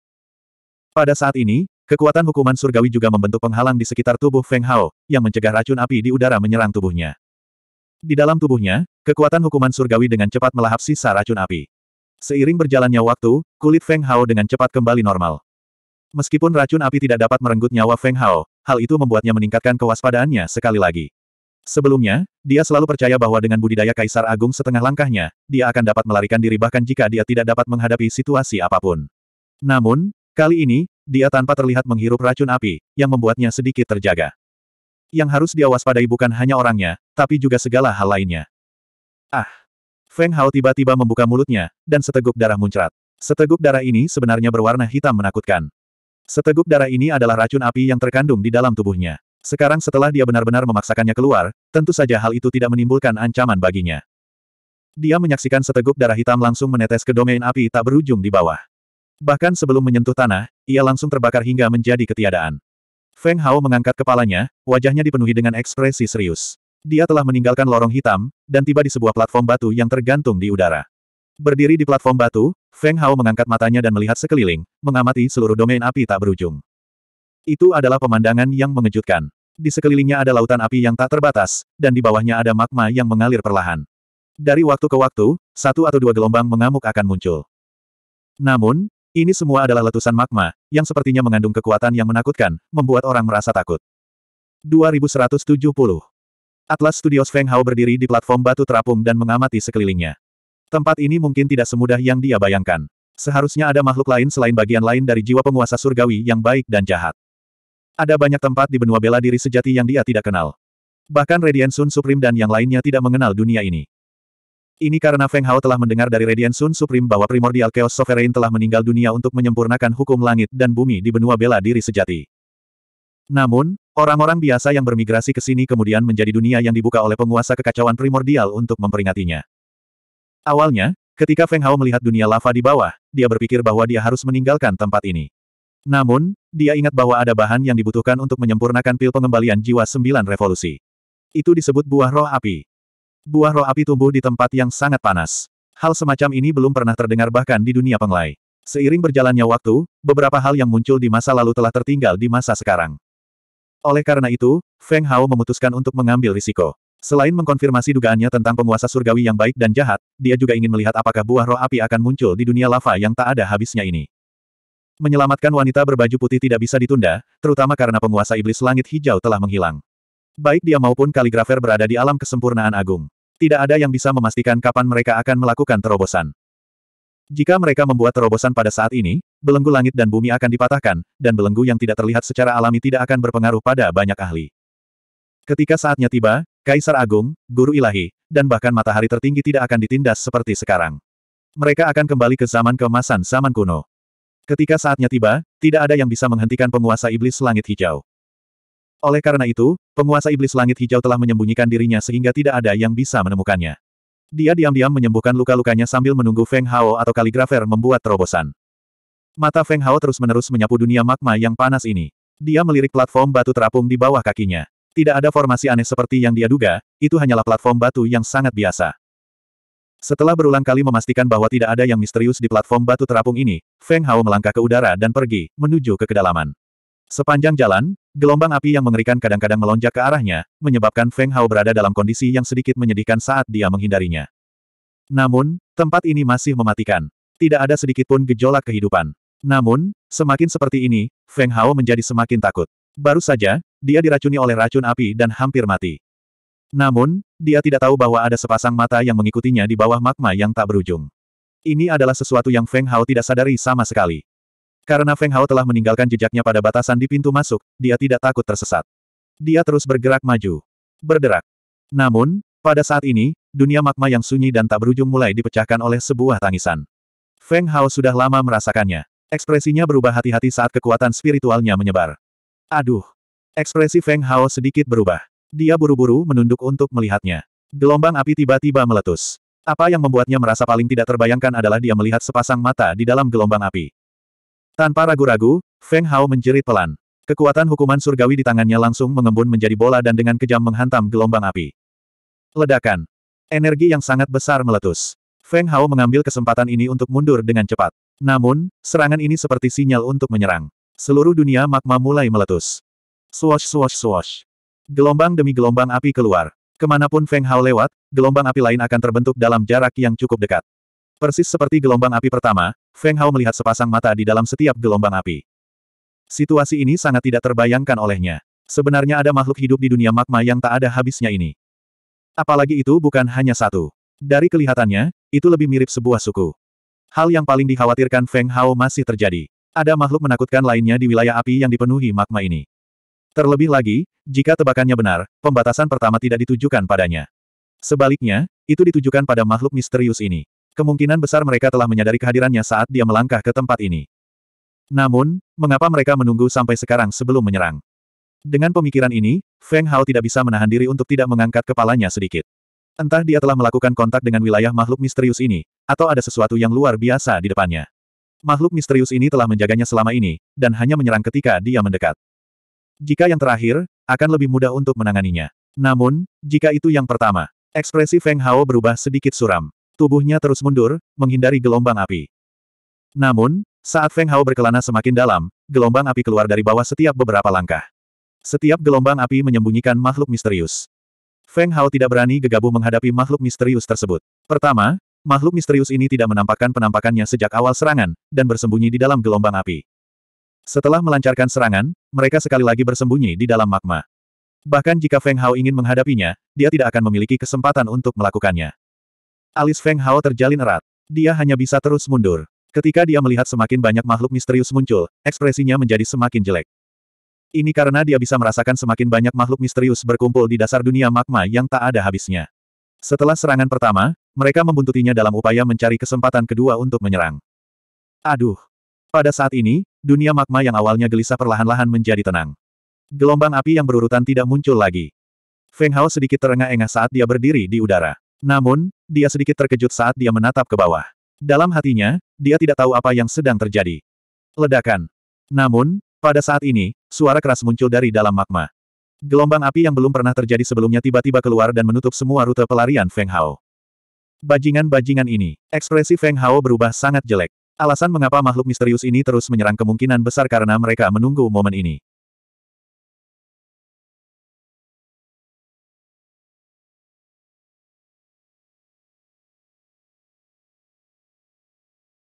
Pada saat ini, kekuatan hukuman surgawi juga membentuk penghalang di sekitar tubuh Feng Hao, yang mencegah racun api di udara menyerang tubuhnya. Di dalam tubuhnya, kekuatan hukuman surgawi dengan cepat melahap sisa racun api. Seiring berjalannya waktu, kulit Feng Hao dengan cepat kembali normal. Meskipun racun api tidak dapat merenggut nyawa Feng Hao, hal itu membuatnya meningkatkan kewaspadaannya sekali lagi. Sebelumnya, dia selalu percaya bahwa dengan budidaya Kaisar Agung setengah langkahnya, dia akan dapat melarikan diri bahkan jika dia tidak dapat menghadapi situasi apapun. Namun, Kali ini, dia tanpa terlihat menghirup racun api, yang membuatnya sedikit terjaga. Yang harus diawaspadai bukan hanya orangnya, tapi juga segala hal lainnya. Ah! Feng Hao tiba-tiba membuka mulutnya, dan seteguk darah muncrat. Seteguk darah ini sebenarnya berwarna hitam menakutkan. Seteguk darah ini adalah racun api yang terkandung di dalam tubuhnya. Sekarang setelah dia benar-benar memaksakannya keluar, tentu saja hal itu tidak menimbulkan ancaman baginya. Dia menyaksikan seteguk darah hitam langsung menetes ke domain api tak berujung di bawah. Bahkan sebelum menyentuh tanah, ia langsung terbakar hingga menjadi ketiadaan. Feng Hao mengangkat kepalanya, wajahnya dipenuhi dengan ekspresi serius. Dia telah meninggalkan lorong hitam, dan tiba di sebuah platform batu yang tergantung di udara. Berdiri di platform batu, Feng Hao mengangkat matanya dan melihat sekeliling, mengamati seluruh domain api tak berujung. Itu adalah pemandangan yang mengejutkan. Di sekelilingnya ada lautan api yang tak terbatas, dan di bawahnya ada magma yang mengalir perlahan. Dari waktu ke waktu, satu atau dua gelombang mengamuk akan muncul. Namun, ini semua adalah letusan magma, yang sepertinya mengandung kekuatan yang menakutkan, membuat orang merasa takut. 2170 Atlas Studios Feng Hao berdiri di platform batu terapung dan mengamati sekelilingnya. Tempat ini mungkin tidak semudah yang dia bayangkan. Seharusnya ada makhluk lain selain bagian lain dari jiwa penguasa surgawi yang baik dan jahat. Ada banyak tempat di benua bela diri sejati yang dia tidak kenal. Bahkan Radiant Sun Supreme dan yang lainnya tidak mengenal dunia ini. Ini karena Feng Hao telah mendengar dari Radiant Sun Supreme bahwa primordial Chaos Sovereign telah meninggal dunia untuk menyempurnakan hukum langit dan bumi di benua bela diri sejati. Namun, orang-orang biasa yang bermigrasi ke sini kemudian menjadi dunia yang dibuka oleh penguasa kekacauan primordial untuk memperingatinya. Awalnya, ketika Feng Hao melihat dunia lava di bawah, dia berpikir bahwa dia harus meninggalkan tempat ini. Namun, dia ingat bahwa ada bahan yang dibutuhkan untuk menyempurnakan pil pengembalian jiwa sembilan revolusi. Itu disebut buah roh api. Buah roh api tumbuh di tempat yang sangat panas. Hal semacam ini belum pernah terdengar bahkan di dunia penglai. Seiring berjalannya waktu, beberapa hal yang muncul di masa lalu telah tertinggal di masa sekarang. Oleh karena itu, Feng Hao memutuskan untuk mengambil risiko. Selain mengkonfirmasi dugaannya tentang penguasa surgawi yang baik dan jahat, dia juga ingin melihat apakah buah roh api akan muncul di dunia lava yang tak ada habisnya ini. Menyelamatkan wanita berbaju putih tidak bisa ditunda, terutama karena penguasa iblis langit hijau telah menghilang. Baik dia maupun kaligrafer berada di alam kesempurnaan agung. Tidak ada yang bisa memastikan kapan mereka akan melakukan terobosan. Jika mereka membuat terobosan pada saat ini, belenggu langit dan bumi akan dipatahkan, dan belenggu yang tidak terlihat secara alami tidak akan berpengaruh pada banyak ahli. Ketika saatnya tiba, Kaisar Agung, Guru Ilahi, dan bahkan matahari tertinggi tidak akan ditindas seperti sekarang. Mereka akan kembali ke zaman keemasan zaman kuno. Ketika saatnya tiba, tidak ada yang bisa menghentikan penguasa iblis langit hijau. Oleh karena itu, penguasa iblis langit hijau telah menyembunyikan dirinya sehingga tidak ada yang bisa menemukannya. Dia diam-diam menyembuhkan luka-lukanya sambil menunggu Feng Hao atau kaligrafer membuat terobosan. Mata Feng Hao terus-menerus menyapu dunia magma yang panas ini. Dia melirik platform batu terapung di bawah kakinya. Tidak ada formasi aneh seperti yang dia duga, itu hanyalah platform batu yang sangat biasa. Setelah berulang kali memastikan bahwa tidak ada yang misterius di platform batu terapung ini, Feng Hao melangkah ke udara dan pergi, menuju ke kedalaman. Sepanjang jalan, gelombang api yang mengerikan kadang-kadang melonjak ke arahnya, menyebabkan Feng Hao berada dalam kondisi yang sedikit menyedihkan saat dia menghindarinya. Namun, tempat ini masih mematikan. Tidak ada sedikit pun gejolak kehidupan. Namun, semakin seperti ini, Feng Hao menjadi semakin takut. Baru saja, dia diracuni oleh racun api dan hampir mati. Namun, dia tidak tahu bahwa ada sepasang mata yang mengikutinya di bawah magma yang tak berujung. Ini adalah sesuatu yang Feng Hao tidak sadari sama sekali. Karena Feng Hao telah meninggalkan jejaknya pada batasan di pintu masuk, dia tidak takut tersesat. Dia terus bergerak maju. Berderak. Namun, pada saat ini, dunia magma yang sunyi dan tak berujung mulai dipecahkan oleh sebuah tangisan. Feng Hao sudah lama merasakannya. Ekspresinya berubah hati-hati saat kekuatan spiritualnya menyebar. Aduh. Ekspresi Feng Hao sedikit berubah. Dia buru-buru menunduk untuk melihatnya. Gelombang api tiba-tiba meletus. Apa yang membuatnya merasa paling tidak terbayangkan adalah dia melihat sepasang mata di dalam gelombang api. Tanpa ragu-ragu, Feng Hao menjerit pelan. Kekuatan hukuman surgawi di tangannya langsung mengembun menjadi bola dan dengan kejam menghantam gelombang api. Ledakan. Energi yang sangat besar meletus. Feng Hao mengambil kesempatan ini untuk mundur dengan cepat. Namun, serangan ini seperti sinyal untuk menyerang. Seluruh dunia magma mulai meletus. Swash swash swash. Gelombang demi gelombang api keluar. Kemanapun Feng Hao lewat, gelombang api lain akan terbentuk dalam jarak yang cukup dekat. Persis seperti gelombang api pertama, Feng Hao melihat sepasang mata di dalam setiap gelombang api. Situasi ini sangat tidak terbayangkan olehnya. Sebenarnya ada makhluk hidup di dunia magma yang tak ada habisnya ini. Apalagi itu bukan hanya satu. Dari kelihatannya, itu lebih mirip sebuah suku. Hal yang paling dikhawatirkan Feng Hao masih terjadi. Ada makhluk menakutkan lainnya di wilayah api yang dipenuhi magma ini. Terlebih lagi, jika tebakannya benar, pembatasan pertama tidak ditujukan padanya. Sebaliknya, itu ditujukan pada makhluk misterius ini. Kemungkinan besar mereka telah menyadari kehadirannya saat dia melangkah ke tempat ini. Namun, mengapa mereka menunggu sampai sekarang sebelum menyerang? Dengan pemikiran ini, Feng Hao tidak bisa menahan diri untuk tidak mengangkat kepalanya sedikit. Entah dia telah melakukan kontak dengan wilayah makhluk misterius ini, atau ada sesuatu yang luar biasa di depannya. Makhluk misterius ini telah menjaganya selama ini, dan hanya menyerang ketika dia mendekat. Jika yang terakhir, akan lebih mudah untuk menanganinya. Namun, jika itu yang pertama, ekspresi Feng Hao berubah sedikit suram. Tubuhnya terus mundur, menghindari gelombang api. Namun, saat Feng Hao berkelana semakin dalam, gelombang api keluar dari bawah setiap beberapa langkah. Setiap gelombang api menyembunyikan makhluk misterius. Feng Hao tidak berani gegabah menghadapi makhluk misterius tersebut. Pertama, makhluk misterius ini tidak menampakkan penampakannya sejak awal serangan, dan bersembunyi di dalam gelombang api. Setelah melancarkan serangan, mereka sekali lagi bersembunyi di dalam magma. Bahkan jika Feng Hao ingin menghadapinya, dia tidak akan memiliki kesempatan untuk melakukannya. Alis Feng Hao terjalin erat. Dia hanya bisa terus mundur. Ketika dia melihat semakin banyak makhluk misterius muncul, ekspresinya menjadi semakin jelek. Ini karena dia bisa merasakan semakin banyak makhluk misterius berkumpul di dasar dunia magma yang tak ada habisnya. Setelah serangan pertama, mereka membuntutinya dalam upaya mencari kesempatan kedua untuk menyerang. Aduh! Pada saat ini, dunia magma yang awalnya gelisah perlahan-lahan menjadi tenang. Gelombang api yang berurutan tidak muncul lagi. Feng Hao sedikit terengah-engah saat dia berdiri di udara. Namun, dia sedikit terkejut saat dia menatap ke bawah. Dalam hatinya, dia tidak tahu apa yang sedang terjadi. Ledakan. Namun, pada saat ini, suara keras muncul dari dalam magma. Gelombang api yang belum pernah terjadi sebelumnya tiba-tiba keluar dan menutup semua rute pelarian Feng Hao. Bajingan-bajingan ini, ekspresi Feng Hao berubah sangat jelek. Alasan mengapa makhluk misterius ini terus menyerang kemungkinan besar karena mereka menunggu momen ini.